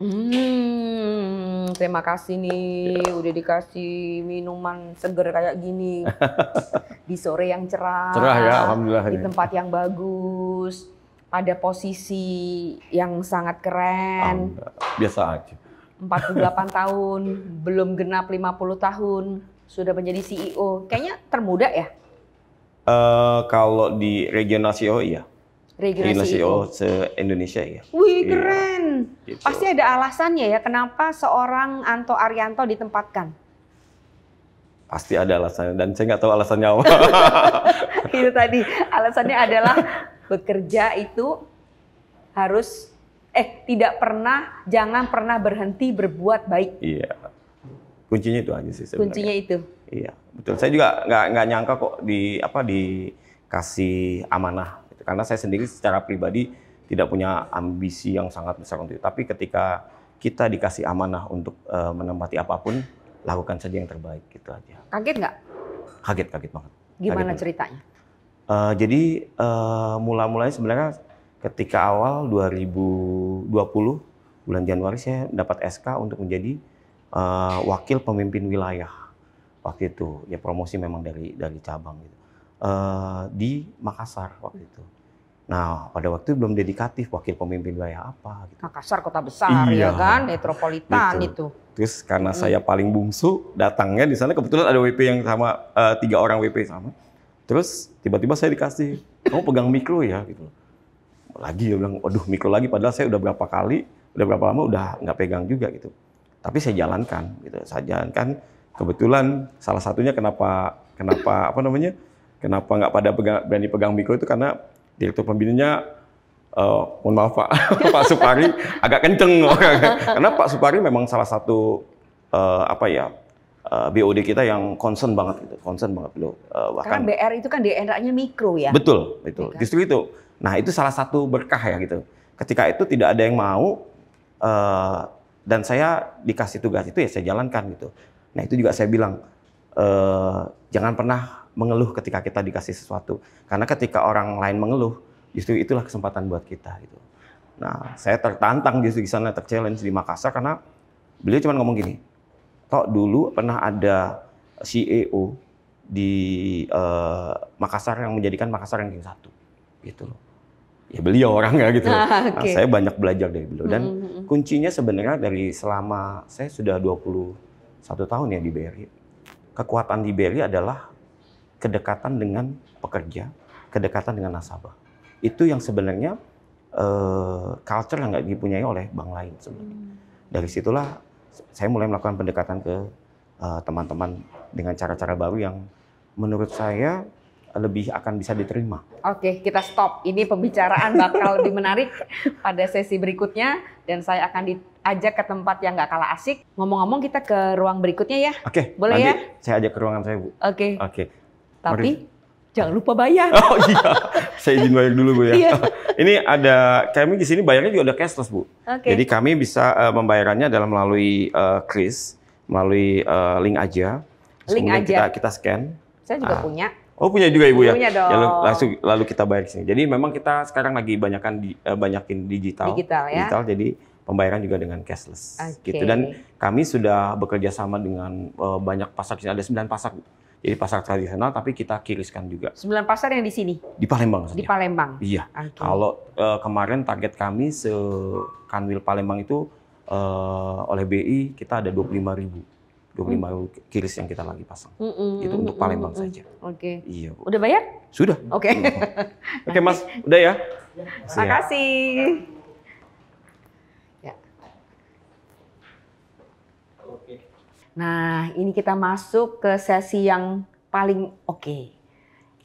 Hmm, terima kasih nih iya. udah dikasih minuman seger kayak gini di sore yang cerah. Cerah ya, alhamdulillah. Di ya. tempat yang bagus ada posisi yang sangat keren. biasa aja. 48 tahun, belum genap 50 tahun, sudah menjadi CEO. Kayaknya termuda ya? Uh, kalau di regional CEO iya. Regional, regional CEO. CEO se-Indonesia iya. Wih iya, keren. Iya, Pasti ada alasannya ya kenapa seorang Anto Arianto ditempatkan pasti ada alasannya dan saya nggak tahu alasannya apa. itu tadi alasannya adalah bekerja itu harus eh tidak pernah jangan pernah berhenti berbuat baik. Iya. Kuncinya itu aja sih sebenarnya. Kuncinya itu. Iya, betul. Saya juga nggak nggak nyangka kok di apa dikasih amanah karena saya sendiri secara pribadi tidak punya ambisi yang sangat besar untuk itu. Tapi ketika kita dikasih amanah untuk uh, menempati apapun, lakukan saja yang terbaik gitu aja. Kaget nggak? Kaget, kaget banget. Gimana kaget ceritanya? Banget. Uh, jadi uh, mula-mulanya sebenarnya ketika awal 2020 bulan Januari saya dapat SK untuk menjadi uh, wakil pemimpin wilayah waktu itu ya promosi memang dari dari cabang gitu uh, di Makassar waktu itu. Nah pada waktu itu belum dedikatif wakil pemimpin wilayah apa. Gitu. Makassar kota besar ya iya, ya kan metropolitan gitu. itu. Terus karena hmm. saya paling bungsu datangnya di sana kebetulan ada WP yang sama uh, tiga orang WP sama Terus tiba-tiba saya dikasih, kamu pegang mikro ya gitu. Lagi ya bilang, waduh mikro lagi padahal saya udah berapa kali, udah berapa lama udah nggak pegang juga gitu. Tapi saya jalankan gitu, saya jalankan. Kebetulan salah satunya kenapa kenapa apa namanya? Kenapa nggak pada pegang, berani pegang mikro itu karena direktur pembinanya Uh, mohon maaf Pak, Pak Supari agak kenceng. karena Pak Supari memang salah satu uh, apa ya uh, eh, BOD kita yang concern banget gitu, concern banget loh. Uh, bahkan Karena BR itu kan DNA-nya mikro ya. Betul, itu iya kan? Justru itu. Nah, itu salah satu berkah ya gitu. Ketika itu tidak ada yang mau uh, dan saya dikasih tugas itu ya saya jalankan gitu. Nah, itu juga saya bilang uh, jangan pernah mengeluh ketika kita dikasih sesuatu. Karena ketika orang lain mengeluh, justru itulah kesempatan buat kita gitu. Nah, saya tertantang justru di sana, terchallenge di Makassar karena beliau cuma ngomong gini, Tok dulu pernah ada CEO di uh, Makassar yang menjadikan Makassar ranking satu, gitu loh. Ya beliau orang ya gitu. Ah, okay. nah, saya banyak belajar dari beliau dan -hmm. hmm, hmm. kuncinya sebenarnya dari selama saya sudah 21 tahun ya di BRI. Kekuatan di BRI adalah kedekatan dengan pekerja, kedekatan dengan nasabah. Itu yang sebenarnya uh, culture yang nggak dipunyai oleh bank lain sebenarnya. Hmm. Dari situlah saya mulai melakukan pendekatan ke eh, teman-teman uh, dengan cara-cara baru yang menurut saya lebih akan bisa diterima. Oke, kita stop. Ini pembicaraan bakal lebih menarik pada sesi berikutnya dan saya akan diajak ke tempat yang nggak kalah asik. Ngomong-ngomong kita ke ruang berikutnya ya. Oke. Boleh ya? Saya ajak ke ruangan saya, Bu. Oke. Oke. Tapi Mari. jangan lupa bayar. Oh iya. Saya izin bayar dulu, Bu ya. Iya ini ada kami di sini bayarnya juga ada cashless bu. Okay. Jadi kami bisa uh, membayarannya dalam melalui uh, eh, kris, melalui uh, link aja. link aja. Kita, kita scan. Saya juga ah. punya. Oh punya juga ibu ya? punya ya. Punya dong. Lalu, langsung lalu kita bayar di sini. Jadi memang kita sekarang lagi banyakkan di, uh, banyakin digital. Digital ya. Digital jadi pembayaran juga dengan cashless okay. gitu dan kami sudah bekerja sama dengan uh, banyak pasar di sini ada 9 pasar jadi pasar tradisional tapi kita kiriskan juga. Sembilan pasar yang di sini? Di Palembang maksudnya. Di Palembang? Iya. Okay. Kalau uh, kemarin target kami se Kanwil Palembang itu uh, oleh BI kita ada 25 ribu. 25 hmm. kiris yang kita lagi pasang. Hmm, hmm, itu untuk Palembang hmm, saja. Oke. Okay. Iya. Udah bayar? Sudah. Oke. Okay. Iya, Oke okay, Mas, udah ya. Terima kasih. Nah, ini kita masuk ke sesi yang paling oke. Okay.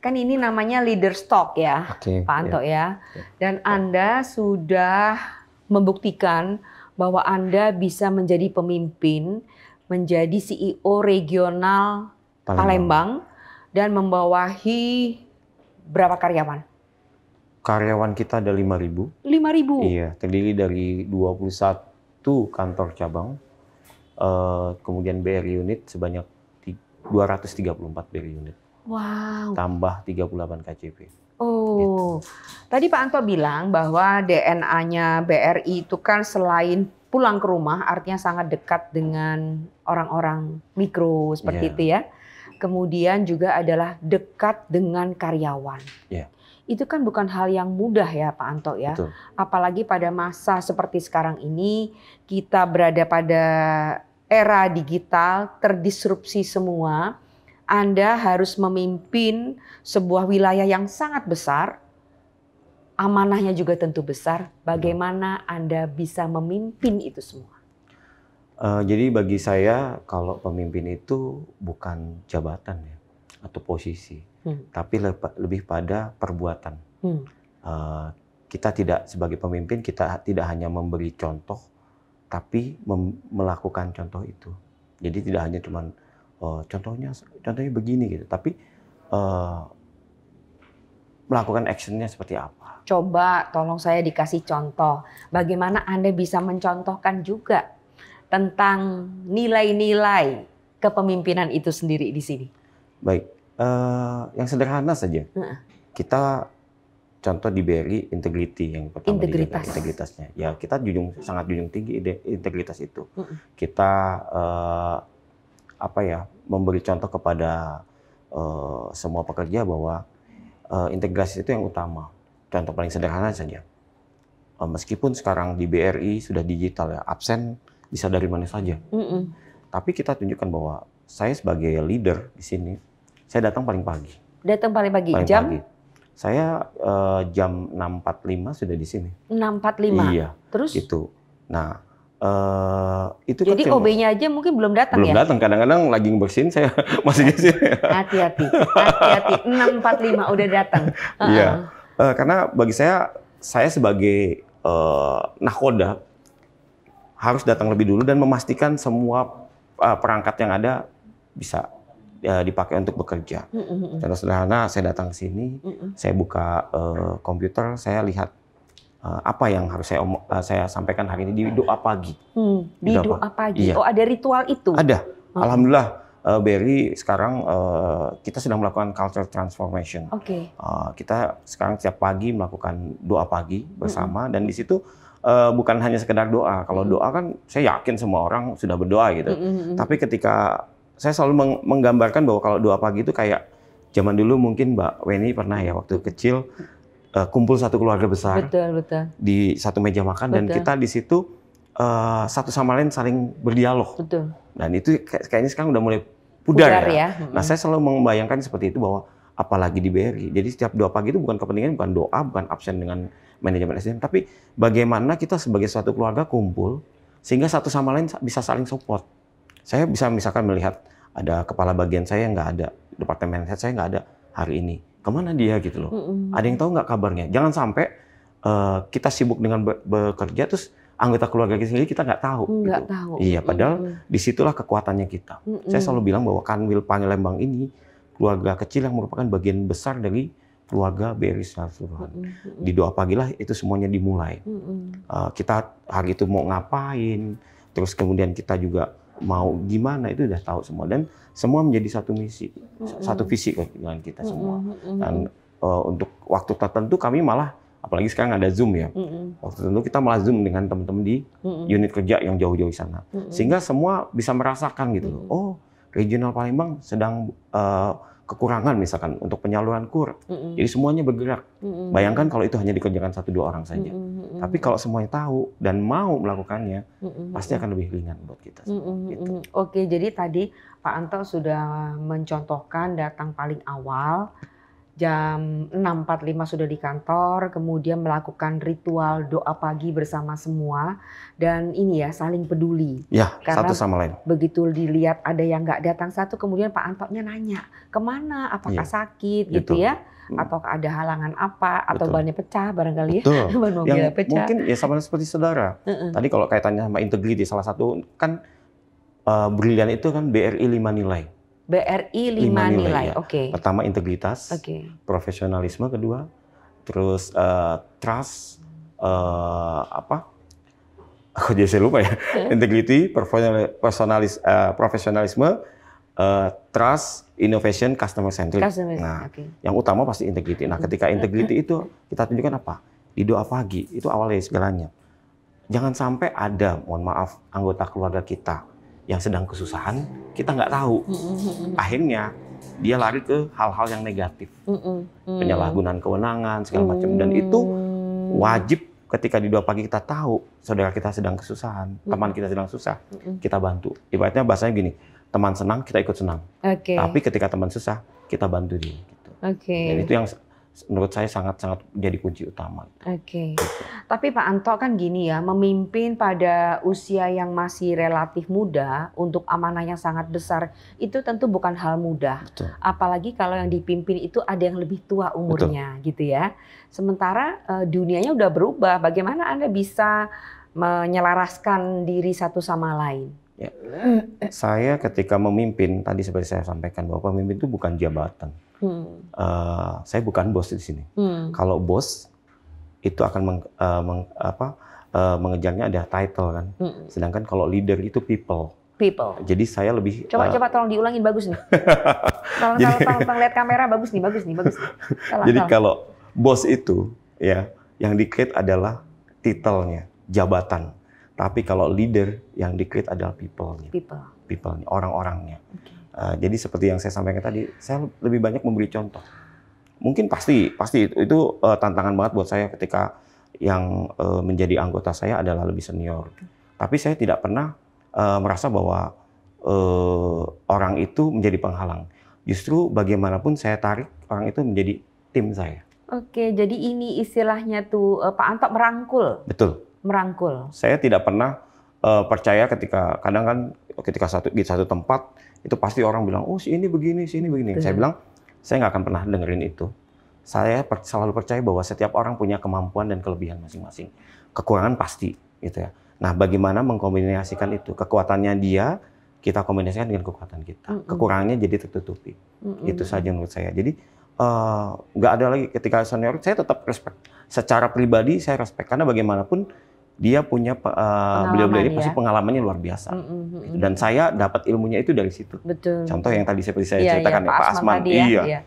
Kan ini namanya leader stock ya, okay, Pak Anto yeah. ya. Dan yeah. Anda sudah membuktikan bahwa Anda bisa menjadi pemimpin, menjadi CEO regional Palembang, Palembang dan membawahi berapa karyawan? Karyawan kita ada 5.000. 5.000? Iya, terdiri dari 21 kantor cabang Eh, kemudian BR unit sebanyak 234 BR unit. Wow. Tambah 38 KCP. Oh, gitu. tadi Pak Anto bilang bahwa DNA-nya BRI itu kan selain pulang ke rumah, artinya sangat dekat dengan orang-orang mikro seperti yeah. itu ya. Kemudian juga adalah dekat dengan karyawan. Yeah. Itu kan bukan hal yang mudah ya Pak Anto ya. Betul. Apalagi pada masa seperti sekarang ini kita berada pada era digital terdisrupsi semua, Anda harus memimpin sebuah wilayah yang sangat besar. Amanahnya juga tentu besar. Bagaimana Anda bisa memimpin itu semua? Uh, jadi bagi saya kalau pemimpin itu bukan jabatan ya atau posisi, hmm. tapi lebih pada perbuatan. Hmm. Uh, kita tidak sebagai pemimpin kita tidak hanya memberi contoh, tapi melakukan contoh itu. Jadi tidak hanya cuman uh, contohnya contohnya begini gitu, tapi uh, melakukan actionnya seperti apa. Coba tolong saya dikasih contoh bagaimana Anda bisa mencontohkan juga tentang nilai-nilai kepemimpinan itu sendiri di sini. Baik, uh, yang sederhana saja. Uh. Kita contoh di BRI integrity yang pertama Integritas. integritasnya. Ya kita jujung sangat jujung tinggi ide, integritas itu. Hmm. Kita eh, apa ya memberi contoh kepada uh, semua pekerja bahwa uh, integrasi itu yang utama. Contoh paling sederhana saja. uh, meskipun sekarang di BRI sudah digital ya absen bisa dari mana saja. Mm -hmm. Tapi kita tunjukkan bahwa saya sebagai leader di sini saya datang paling pagi. Datang paling pagi paling jam. Pagi saya uh, jam 6.45 sudah di sini. 6.45. Iya. Terus gitu. nah, eh, itu. Nah, Uh, itu Jadi kan OB-nya aja mungkin belum datang belum ya? Belum datang. Kadang-kadang lagi ngebersihin saya masih di sini. Hati-hati. Hati-hati. 645 udah datang. Uh -uh. Iya. Uh, karena bagi saya saya sebagai uh, nahkoda harus datang lebih dulu dan memastikan semua uh, perangkat yang ada bisa Eh, dipakai untuk bekerja. mm Contoh sederhana, saya datang ke sini, saya buka uh, komputer, saya lihat uh, apa yang harus saya om- uh, saya sampaikan hari ini di doa pagi. Hmm, di doa, pagi. Iya. Oh, ada ritual itu? Ada. Oh. Alhamdulillah. Uh, Berry sekarang uh, kita sedang melakukan culture transformation. Oke. Okay. Uh, kita sekarang setiap pagi melakukan doa pagi bersama hmm dan di situ uh, bukan hanya sekedar doa. Kalau doa kan saya yakin semua orang sudah berdoa gitu. Mm-hmm. Tapi ketika saya selalu menggambarkan bahwa kalau doa pagi itu kayak zaman dulu mungkin Mbak Weni pernah ya waktu kecil uh, kumpul satu keluarga besar betul, betul. di satu meja makan betul. dan kita di situ uh, satu sama lain saling berdialog. Betul. Dan itu kayaknya sekarang udah mulai pudar, pudar ya. ya. Nah, saya selalu membayangkan seperti itu bahwa apalagi di BRI. Jadi setiap doa pagi itu bukan kepentingan, bukan doa, bukan absen dengan manajemen SDM, tapi bagaimana kita sebagai suatu keluarga kumpul sehingga satu sama lain bisa saling support. Saya bisa misalkan melihat ada kepala bagian saya yang nggak ada, departemen head saya nggak ada hari ini. Kemana dia gitu loh? Mm -hmm. Ada yang tahu nggak kabarnya? Jangan sampai uh, kita sibuk dengan be bekerja terus anggota keluarga kita sendiri kita nggak tahu. Nggak gitu. tahu. Iya, padahal mm -hmm. disitulah kekuatannya kita. Mm -hmm. Saya selalu bilang bahwa Kanwil Pangilembang ini keluarga kecil yang merupakan bagian besar dari keluarga Beri Sarsuruhan. Mm -hmm. Di doa pagilah itu semuanya dimulai. uh, kita hari itu mau ngapain, terus kemudian kita juga mau gimana itu udah tahu semua dan semua menjadi satu misi mm-hmm. satu visi kan dengan kita semua mm-hmm. dan uh, untuk waktu tertentu kami malah apalagi sekarang ada zoom ya mm-hmm. waktu tertentu kita malah zoom dengan teman-teman di mm-hmm. unit kerja yang jauh-jauh sana mm-hmm. sehingga semua bisa merasakan gitu mm-hmm. oh regional Palembang sedang uh, kekurangan misalkan untuk penyaluran kur. Mm -mm. Jadi semuanya bergerak. Mm -mm. Bayangkan kalau itu hanya dikerjakan satu dua orang saja. Mm -mm. Tapi kalau semuanya tahu dan mau melakukannya, mm -mm. pasti akan lebih ringan buat kita. mm -mm. Gitu. Oke, jadi tadi Pak Anto sudah mencontohkan datang paling awal, jam 6.45 sudah di kantor, kemudian melakukan ritual doa pagi bersama semua dan ini ya saling peduli. Ya, Karena satu sama lain. Begitu dilihat ada yang nggak datang satu, kemudian Pak Antoknya nanya kemana, apakah ya, sakit gitu, gitu ya? Hmm. Atau ada halangan apa? Atau Betul. bannya pecah barangkali ya? Ban mobilnya pecah. Mungkin ya sama seperti saudara. Uh -uh. Tadi kalau kaitannya sama integriti salah satu kan uh, brilian itu kan BRI 5 nilai. BRI lima, nilai. nilai. Ya. Oke. Okay. Pertama integritas, okay. profesionalisme kedua, terus uh, trust uh, apa? Aku jadi lupa ya. Iya. Integrity, personalis, uh, profesionalisme, uh, trust, innovation, customer centric. Customer, nah, okay. yang utama pasti integrity. Nah, ketika integrity itu kita tunjukkan apa? Di doa pagi itu awalnya segalanya. Jangan sampai ada, mohon maaf, anggota keluarga kita yang sedang kesusahan kita nggak tahu akhirnya dia lari ke hal-hal yang negatif mm. penyalahgunaan kewenangan segala macam dan itu mm. wajib ketika di dua pagi kita tahu saudara kita sedang kesusahan teman kita sedang susah kita bantu ibaratnya bahasanya gini teman senang kita ikut senang okay. tapi ketika teman susah kita bantu dia gitu. okay. itu yang menurut saya sangat-sangat jadi kunci utama. Oke. Okay. Tapi Pak Anto kan gini ya, memimpin pada usia yang masih relatif muda untuk amanah yang sangat besar itu tentu bukan hal mudah. Betul. Apalagi kalau yang dipimpin itu ada yang lebih tua umurnya Betul. gitu ya. Sementara eh, dunianya udah berubah, bagaimana Anda bisa menyelaraskan diri satu sama lain? Ya. Saya ketika memimpin tadi seperti saya sampaikan bahwa pemimpin itu bukan jabatan Hmm. Uh, saya bukan bos di sini. Hmm. Kalau bos itu akan meng, uh, meng, apa, uh, mengejarnya ada title kan. Hmm. Sedangkan kalau leader itu people. People. Jadi saya lebih. Coba uh, coba tolong diulangin bagus nih. tolong, jadi, tolong, tolong, tolong lihat kamera bagus nih bagus nih bagus. Nih. Tolong, jadi tolong. kalau bos itu ya yang dikait adalah titelnya jabatan. Tapi kalau leader yang dikait adalah people-nya. People. people people orang-orangnya. Okay. Uh, jadi seperti yang saya sampaikan tadi, saya lebih banyak memberi contoh. Mungkin pasti, pasti itu, itu uh, tantangan banget buat saya ketika yang uh, menjadi anggota saya adalah lebih senior. Tapi saya tidak pernah uh, merasa bahwa uh, orang itu menjadi penghalang. Justru bagaimanapun saya tarik orang itu menjadi tim saya. Oke, jadi ini istilahnya tuh uh, Pak Anto merangkul. Betul. Merangkul. Saya tidak pernah uh, percaya ketika kadang kan ketika satu di satu tempat itu pasti orang bilang oh si ini begini si ini begini. Benar. Saya bilang saya nggak akan pernah dengerin itu. Saya per, selalu percaya bahwa setiap orang punya kemampuan dan kelebihan masing-masing. Kekurangan pasti gitu ya. Nah, bagaimana mengkombinasikan itu? Kekuatannya dia kita kombinasikan dengan kekuatan kita. Mm -hmm. Kekurangannya jadi tertutupi. Mm -hmm. Itu saja menurut saya. Jadi eh, nggak uh, ada lagi ketika senior saya tetap respect. Secara pribadi saya respect karena bagaimanapun dia punya beliau eh, beliau-beliau ini ya? pasti pengalamannya luar biasa. Mm -hmm. Dan saya dapat ilmunya itu dari situ. Betul. Contoh yang tadi seperti saya ya, ceritakan ya, Pak Asman, Asman ya, iya. iya.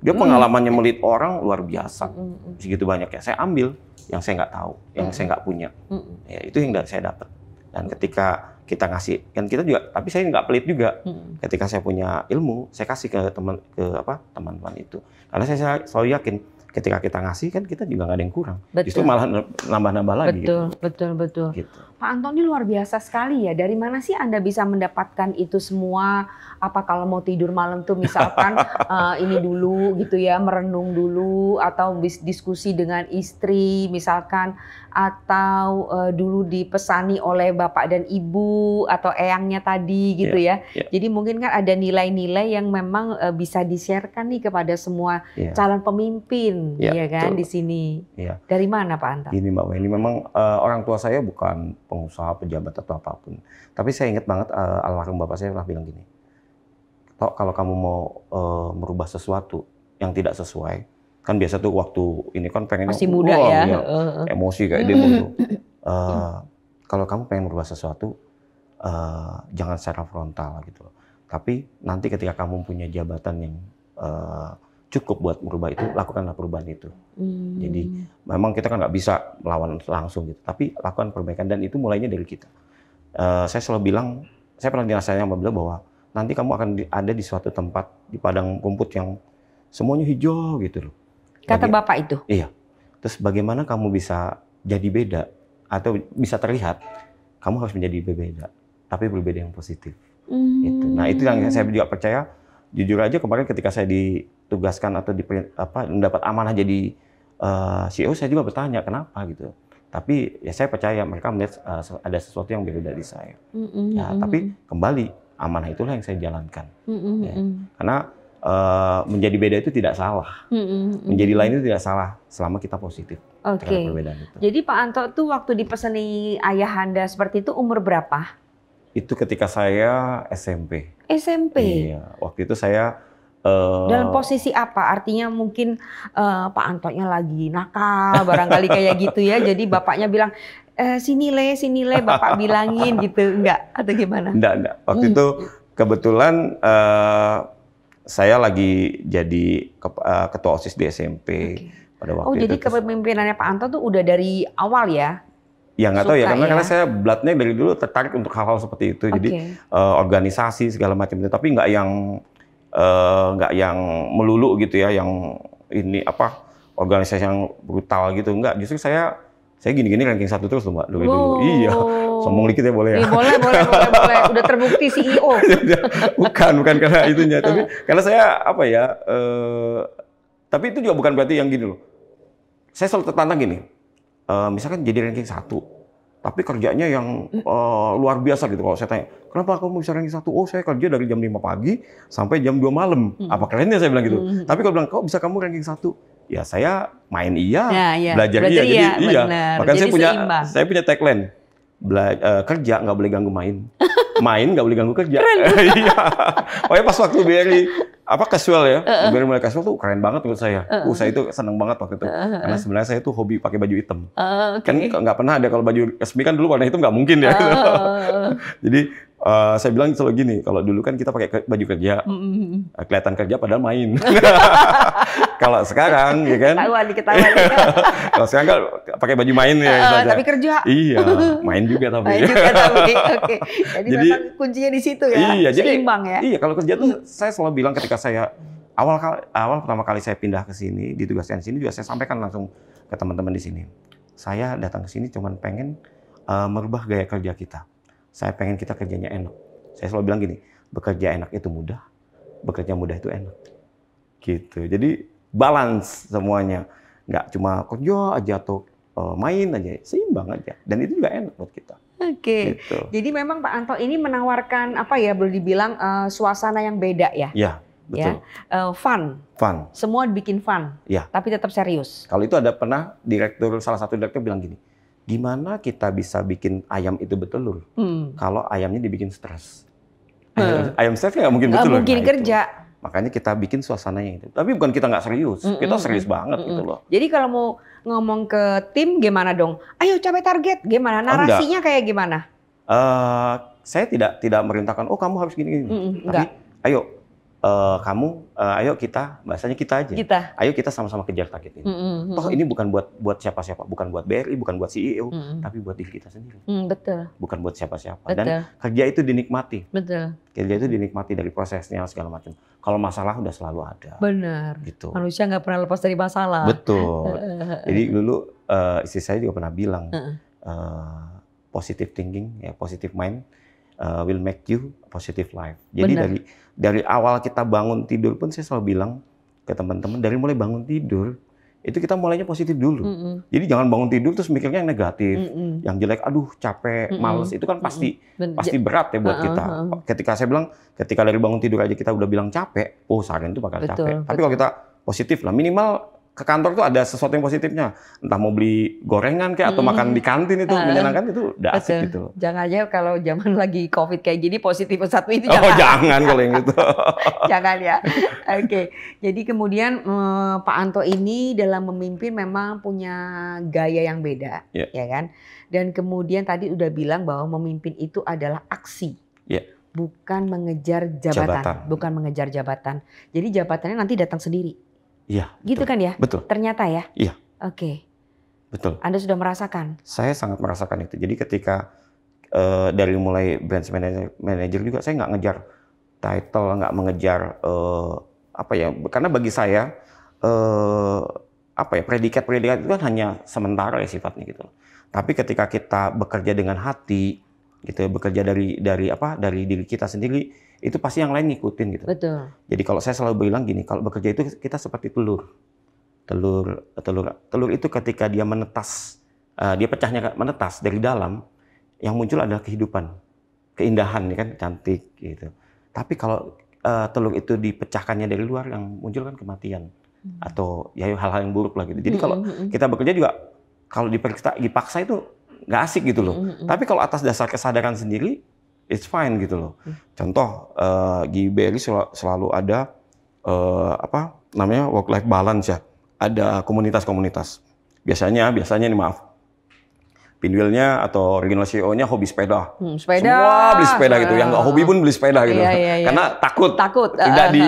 Dia pengalamannya mm. melit orang luar biasa, mm. segitu ya. Saya ambil yang saya nggak tahu, yang mm. saya nggak punya. Mm. Ya, itu yang saya dapat. Dan ketika kita ngasih, kan kita juga, tapi saya nggak pelit juga. Mm. Ketika saya punya ilmu, saya kasih ke teman ke apa teman-teman itu. Karena saya, saya selalu yakin ketika kita ngasih kan kita juga gak ada yang kurang. Betul. Justru malah nambah-nambah lagi. Gitu. Betul, gitu. betul, betul. Gitu. Pak ini luar biasa sekali ya. Dari mana sih Anda bisa mendapatkan itu semua? Apa kalau mau tidur malam tuh misalkan uh, ini dulu gitu ya, merenung dulu atau diskusi dengan istri misalkan atau uh, dulu dipesani oleh bapak dan ibu atau eyangnya tadi gitu yeah, ya. Yeah. Jadi mungkin kan ada nilai-nilai yang memang uh, bisa di-sharekan nih kepada semua yeah. calon pemimpin Iya ya, ya kan itu. di sini. Ya. Dari mana Pak Anta? Ini Mbak Weni, memang uh, orang tua saya bukan pengusaha, pejabat atau apapun. Tapi saya ingat banget uh, almarhum bapak saya pernah bilang gini, kalau kamu mau uh, merubah sesuatu yang tidak sesuai, kan biasa tuh waktu ini kan pengen masih muda ya, ya uh, emosi kayak dia Uh, kalau kamu pengen merubah sesuatu, uh, jangan secara frontal gitu Tapi nanti ketika kamu punya jabatan yang uh, cukup buat merubah itu, lakukanlah perubahan itu. Hmm. Jadi memang kita kan nggak bisa melawan langsung gitu, tapi lakukan perbaikan dan itu mulainya dari kita. Uh, saya selalu bilang, saya pernah dirasain sama bilang bahwa nanti kamu akan ada di suatu tempat di padang rumput yang semuanya hijau gitu loh. Kata Bagi, bapak itu. Iya. Terus bagaimana kamu bisa jadi beda atau bisa terlihat? Kamu harus menjadi berbeda, tapi berbeda yang positif. Hmm. Itu. Nah itu yang saya juga percaya. Jujur aja kemarin ketika saya di ditugaskan atau di apa mendapat amanah jadi uh, eh, CEO saya juga bertanya kenapa gitu tapi ya saya percaya mereka melihat uh, ada sesuatu yang beda dari saya mm-hmm. ya tapi kembali amanah itulah yang saya jalankan mm-hmm. ya. karena uh, menjadi beda itu tidak salah mm-hmm. menjadi lain itu tidak salah selama kita positif okay. jadi Pak Anto tuh waktu dipeseni anda seperti itu umur berapa itu ketika saya SMP SMP iya waktu itu saya Uh, Dalam posisi apa? Artinya mungkin uh, Pak Antonya lagi nakal, barangkali kayak gitu ya. Jadi bapaknya bilang, e, sini le, sini le, bapak bilangin gitu, enggak atau gimana? Enggak, enggak. Waktu hmm. itu kebetulan uh, saya lagi jadi ke, uh, ketua osis di SMP okay. pada waktu oh, itu. jadi kepemimpinannya Pak Anto tuh udah dari awal ya? ya nggak tahu ya karena ya. karena saya bloodnya dari dulu tertarik untuk hal-hal seperti itu okay. jadi uh, organisasi segala macam itu tapi nggak yang Eh, nggak uh, yang melulu gitu ya, yang ini apa organisasi yang brutal gitu. nggak justru saya saya gini-gini ranking satu terus loh mbak dulu, dulu. Iya, sombong dikit ya boleh ya. Iya, boleh, boleh, boleh, boleh. Udah terbukti CEO. bukan, bukan karena itunya, tapi karena saya apa ya. Uh, tapi itu juga bukan berarti yang gini loh. Saya selalu tertantang gini. Uh, misalkan jadi ranking satu, tapi kerjanya yang uh, luar biasa gitu kalau saya tanya kenapa kamu bisa ranking satu oh saya kerja dari jam 5 pagi sampai jam 2 malam hmm. apa kerennya saya bilang gitu hmm. tapi kalau bilang kok bisa kamu ranking satu ya saya main iya ya, ya. belajar belajar iya jadi iya, makanya iya. saya punya seimbang. saya punya tagline Bela uh, kerja nggak boleh ganggu main main nggak boleh ganggu kerja. Iya. Pokoknya pas waktu BRI apa casual ya, uh -uh. mulai casual tuh keren banget menurut saya. Uh saya itu seneng banget waktu itu. Karena sebenarnya saya tuh hobi pakai baju hitam. Uh, oh, okay. Kan nggak pernah ada kalau baju resmi kan dulu warna hitam nggak mungkin ya. Oh. Jadi uh, saya bilang selalu gini, kalau dulu kan kita pakai baju kerja, mm-hmm. kelihatan kerja padahal main. kalau sekarang, ya kan? Ketahuan, diketahuan. kita. Ya kan? kalau sekarang kan pakai baju main ya. Uh, eh, saja. tapi kerja. Iya, main juga tapi. Main juga tapi, oke. Okay. Jadi, jadi kuncinya di situ ya, iya, seimbang jadi, ya. Iya, kalau kerja tuh mm. saya selalu bilang ketika saya awal kali, awal pertama kali saya pindah ke sini, ditugaskan di sini juga saya sampaikan langsung ke teman-teman di sini. Saya datang ke sini cuma pengen uh, merubah gaya kerja kita saya pengen kita kerjanya enak. Saya selalu bilang gini, bekerja enak itu mudah, bekerja mudah itu enak. Gitu. Jadi balance semuanya. Nggak cuma kerja aja atau eh, main aja, seimbang aja. Dan itu juga enak buat kita. Oke. Gitu. Jadi memang Pak Anto ini menawarkan apa ya boleh dibilang uh, suasana yang beda ya. Iya, ya. betul. Ya. Uh, fun. Fun. Semua bikin fun. ya. Tapi tetap serius. Kalau itu ada pernah direktur salah satu direktur bilang gini, Gimana kita bisa bikin ayam itu bertelur hmm. kalau ayamnya dibikin stres? Nah. Ayam, hmm. ayam stres ya nggak mungkin bertelur. Nggak mungkin nah, kerja. Itu. Makanya kita bikin suasananya itu. Tapi bukan kita nggak serius, hmm, kita kita serius banget hmm, gitu loh. Jadi kalau mau ngomong ke tim gimana dong? Ayo capai target, gimana? Oh, Narasinya oh, kayak gimana? Uh, saya tidak tidak merintahkan, oh kamu harus gini-gini. hmm, Tapi Enggak. ayo uh, kamu uh, ayo kita bahasanya kita aja kita. ayo kita sama-sama kejar target ini mm -hmm. toh ini bukan buat buat siapa-siapa bukan buat BRI bukan buat CEO mm -hmm. tapi buat diri kita sendiri mm, betul bukan buat siapa-siapa dan kerja itu dinikmati betul kerja itu dinikmati dari prosesnya segala macam kalau masalah udah selalu ada benar gitu manusia nggak pernah lepas dari masalah betul eh, jadi dulu uh, istri saya juga pernah bilang uh, positive thinking ya positive mind uh, will make you positive life. Jadi Bener. dari dari awal kita bangun tidur pun saya selalu bilang ke teman-teman dari mulai bangun tidur itu kita mulainya positif dulu. Mm -mm. Jadi jangan bangun tidur terus mikirnya yang negatif, mm -mm. yang jelek, aduh capek, mm -mm. males itu kan pasti mm -mm. pasti berat ya buat uh -uh. kita. Ketika saya bilang, ketika dari bangun tidur aja kita udah bilang capek, oh seharian itu bakal betul, capek. Tapi kalau kita positif lah minimal ke kantor tuh ada sesuatu yang positifnya. Entah mau beli gorengan kayak atau hmm. makan di kantin itu uh, menyenangkan itu udah betul. asik gitu. Jangan aja kalau zaman lagi Covid kayak gini positif satu itu oh, jangan. Oh, jangan kalau yang itu. jangan ya. Oke. Okay. Jadi kemudian eh, Pak Anto ini dalam memimpin memang punya gaya yang beda, yeah. ya kan? Dan kemudian tadi udah bilang bahwa memimpin itu adalah aksi. Yeah bukan mengejar jabatan, jabatan, bukan mengejar jabatan. Jadi jabatannya nanti datang sendiri. Iya. Gitu betul. kan ya? Betul. Ternyata ya? Iya. Oke. Okay. Betul. Anda sudah merasakan? Saya sangat merasakan itu. Jadi ketika uh, dari mulai brand manager, manager juga saya nggak ngejar title, nggak mengejar uh, apa ya? Karena bagi saya uh, apa ya predikat-predikat itu kan hanya sementara ya sifatnya gitu. Tapi ketika kita bekerja dengan hati, gitu ya, bekerja dari dari apa dari diri kita sendiri itu pasti yang lain ngikutin gitu. Betul. Jadi kalau saya selalu bilang gini, kalau bekerja itu kita seperti telur. Telur telur telur itu ketika dia menetas uh, dia pecahnya menetas dari dalam yang muncul adalah kehidupan, keindahan ya kan cantik gitu. Tapi kalau uh, telur itu dipecahkannya dari luar yang muncul kan kematian hmm. atau ya hal-hal yang buruk lah gitu. Jadi hmm, kalau hmm, hmm. kita bekerja juga kalau dipaksa itu nggak asik gitu loh. Mm -hmm. Tapi kalau atas dasar kesadaran sendiri, it's fine gitu loh. Mm. Contoh uh, eh, GBRI sel selalu ada uh, apa namanya work life balance ya. Ada komunitas-komunitas. Biasanya biasanya nih maaf pinwheelnya atau regional CEO-nya hobi sepeda. Hmm, sepeda. Semua beli sepeda gitu. Yang nggak hobi pun beli sepeda gitu. Iya, iya, iya. Karena takut. Takut. Tidak uh, di,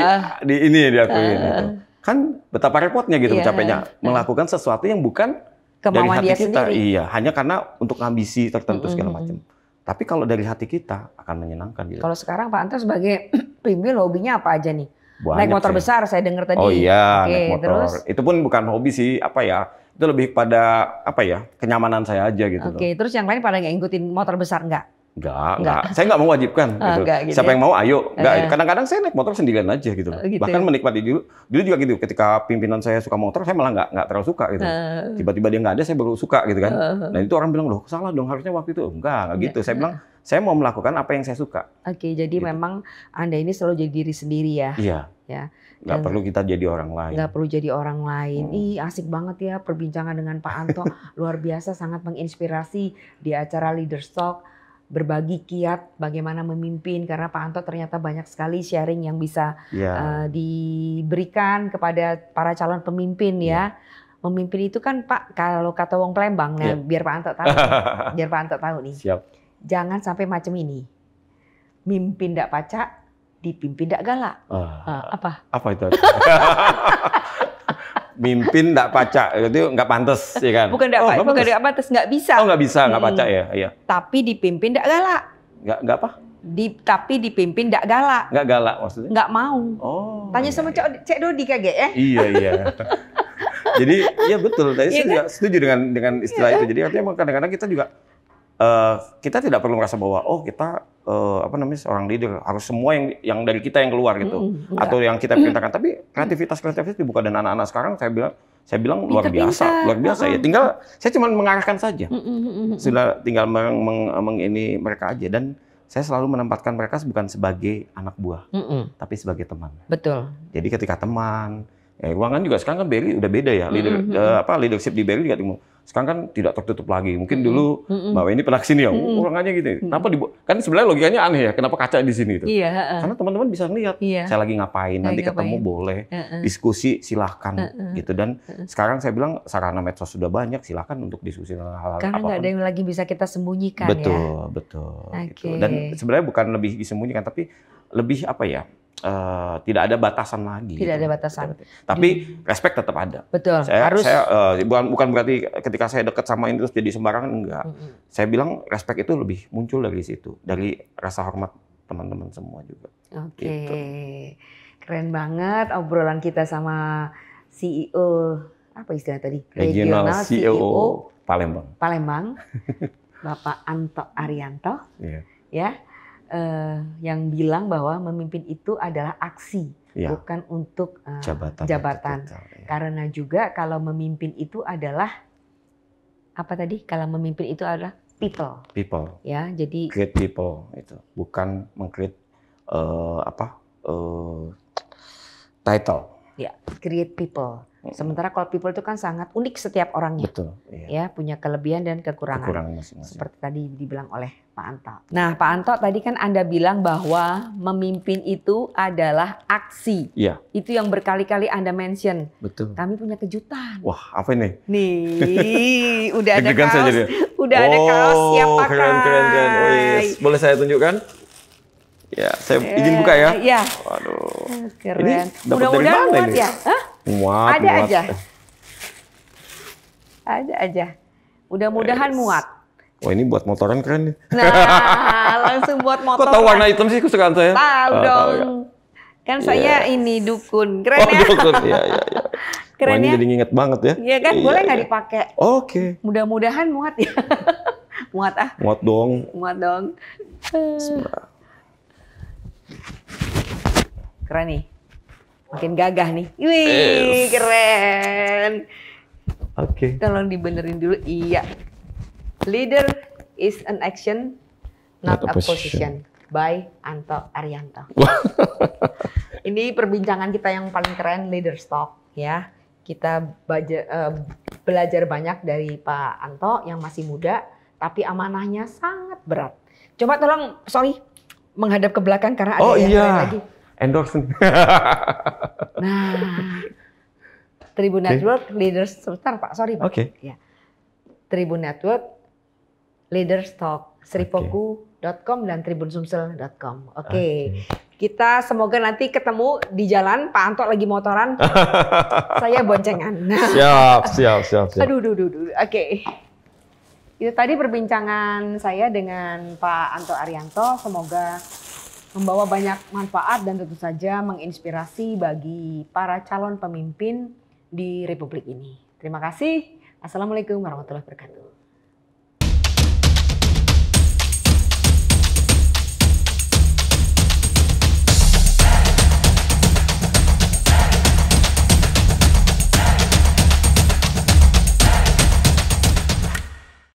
di ini diakuin. Uh, gitu. Kan betapa repotnya gitu iya. capeknya. Melakukan sesuatu yang bukan kemauan dari hati dia kita, sendiri. Iya, hanya karena untuk ambisi tertentu mm-hmm. segala hmm. macam. Tapi kalau dari hati kita akan menyenangkan gitu. Kalau sekarang Pak Anto sebagai pemimpin hobinya apa aja nih? Banyak naik motor sih. besar saya dengar tadi. Oh iya, Oke, naik motor. Terus? Itu pun bukan hobi sih, apa ya? Itu lebih pada apa ya? Kenyamanan saya aja gitu Oke, terus yang lain pada nggak ngikutin motor besar nggak? Enggak, enggak. Saya enggak mewajibkan. Oh, gitu. Enggak, gitu Siapa ya? yang mau, ayo. Enggak. Iya. Kadang-kadang saya naik motor sendirian aja gitu. Oh, gitu Bahkan ya? menikmati dulu. Dulu juga gitu. Ketika pimpinan saya suka motor, saya malah enggak enggak terlalu suka gitu. Uh. Tiba-tiba dia enggak ada, saya baru suka gitu kan. Uh. Nah itu orang bilang loh, salah dong harusnya waktu itu. Enggak, enggak iya. gitu. Saya bilang saya mau melakukan apa yang saya suka. Oke, jadi gitu. memang anda ini selalu jadi diri sendiri ya. Iya. Ya. Gak perlu kita jadi orang lain. Gak perlu jadi orang lain. Hmm. Ih asik banget ya perbincangan dengan Pak Anto. Luar biasa, sangat menginspirasi di acara Leaders Talk berbagi kiat bagaimana memimpin karena Pak Anto ternyata banyak sekali sharing yang bisa yeah. Ya. uh, diberikan kepada para calon pemimpin yeah. ya. Memimpin itu kan Pak kalau kata Wong Plembang yeah. nah ya. biar Pak Anto tahu. biar Pak Anto tahu nih. Siap. Jangan sampai macam ini. Mimpin ndak pacak, dipimpin ndak galak. Uh, uh, apa? Apa itu? mimpin enggak pacak itu nggak pantas ya kan bukan oh, nggak pantas bukan nggak pantas enggak bisa oh nggak bisa nggak hmm. pacak ya iya tapi dipimpin enggak galak nggak nggak apa di, tapi dipimpin enggak galak nggak galak maksudnya nggak mau oh tanya iya, sama iya. cek Dodi kaget ya iya iya jadi ya betul tadi iya saya kan? juga setuju dengan dengan istilah iya. itu jadi artinya kadang-kadang kita juga Eh, kita tidak perlu merasa bahwa oh kita uh, apa namanya seorang leader harus semua yang yang dari kita yang keluar gitu mm, atau yang kita perintahkan mm. tapi kreativitas kreativitas dibuka dan anak-anak sekarang saya bilang saya bilang luar pinter, biasa luar biasa ya uh-uh. tinggal saya cuma mengarahkan saja mm, sudah tinggal meng, meng, meng ini mereka aja dan saya selalu menempatkan mereka bukan sebagai anak buah tapi sebagai teman betul jadi ketika teman Eh, ruangan juga sekarang kan Berry udah beda ya. Leader, mm -hmm. uh, apa leadership di Berry juga sekarang kan tidak tertutup lagi. Mungkin dulu mm -hmm. Mbak ini pernah kesini ya, mm -hmm. Oh, ruangannya gitu. Kenapa dibuat? kan sebenarnya logikanya aneh ya, kenapa kaca di sini itu? Iya, Karena teman-teman bisa lihat iya. saya lagi ngapain, lagi nanti ngapain. ketemu boleh, uh, uh. diskusi silahkan uh, uh. gitu dan uh, uh. sekarang saya bilang sarana medsos sudah banyak, silahkan untuk diskusi hal-hal Karena nggak ada yang lagi bisa kita sembunyikan betul, ya. Betul, betul. Okay. Gitu. Dan sebenarnya bukan lebih disembunyikan tapi lebih apa ya? uh, tidak ada batasan lagi. Tidak gitu. ada batasan. Tapi Jadi, respect tetap ada. Betul. Saya, harus. Saya, uh, bukan bukan berarti ketika saya dekat sama ini terus jadi sembarangan enggak. Mm -hmm. Saya bilang respect itu lebih muncul dari situ, dari rasa hormat teman-teman semua juga. Oke, okay. Gitu. keren banget obrolan kita sama CEO apa istilah tadi? Regional, Regional CEO, CEO Palembang. Palembang, Bapak Anto Arianto, yeah. ya uh, yang bilang bahwa memimpin itu adalah aksi, ya. bukan untuk uh, jabatan. jabatan. ya. Karena juga kalau memimpin itu adalah apa tadi? Kalau memimpin itu adalah people. People. Ya, jadi create people itu, bukan mengcreate uh, apa? Uh, title. Ya, create people. Sementara kalau people itu kan sangat unik setiap orangnya. Betul. Iya. Ya, punya kelebihan dan kekurangan. Kekurangan masing-masing. Seperti tadi dibilang oleh Pak Anto. Nah, Pak Anto tadi kan Anda bilang bahwa memimpin itu adalah aksi. Iya. Itu yang berkali-kali Anda mention. Betul. Kami punya kejutan. Wah, apa ini? Nih, udah ada kaos. Saya jadi. Udah oh, ada kaos siap pakai. Keren, keren, keren. Oh, iya, yes. Boleh saya tunjukkan? Ya, saya yeah, izin buka ya. Iya. Waduh. Eh, keren. udah mudahan mana ini? ya. Hah? Muat, ada muat. aja. Ada aja. Mudah-mudahan yes. muat. Wah ini buat motoran keren nih. Nah, langsung buat motoran. Kok tahu warna hitam sih kesukaan saya? Tahu oh, dong. Tahu, ya. Kan saya yes. Iya. ini dukun. Keren oh, ya? dukun. Iya, iya, iya. Keren Wah, ya? jadi nginget banget ya. Iya kan? Iya, Boleh nggak ya. dipakai? Oke. Okay. Mudah-mudahan muat ya. muat ah. Muat dong. Muat dong. Keren nih. Makin gagah nih. Wih, yes. keren. Oke. Okay. Tolong dibenerin dulu. Iya. Leader is an action, not, not a, a position. position. By Anto Arianto. Ini perbincangan kita yang paling keren leader stock ya. Kita baja, uh, belajar banyak dari Pak Anto yang masih muda, tapi amanahnya sangat berat. Coba tolong, sorry, menghadap ke belakang karena ada oh, yang iya. lagi. Endorsement. nah, Tribun Network okay. leaders sebentar Pak, sorry Pak. Oke. Okay. Ya. Tribun Network Leaders Talk, okay. dan tribunsumsel.com. Oke. Okay. okay. Kita semoga nanti ketemu di jalan Pak Anto lagi motoran. saya boncengan. siap, siap, siap, siap. Aduh, duh, duh, duh. Oke. Okay. Itu tadi perbincangan saya dengan Pak Anto Arianto. Semoga membawa banyak manfaat dan tentu saja menginspirasi bagi para calon pemimpin di Republik ini. Terima kasih. Assalamualaikum warahmatullahi wabarakatuh.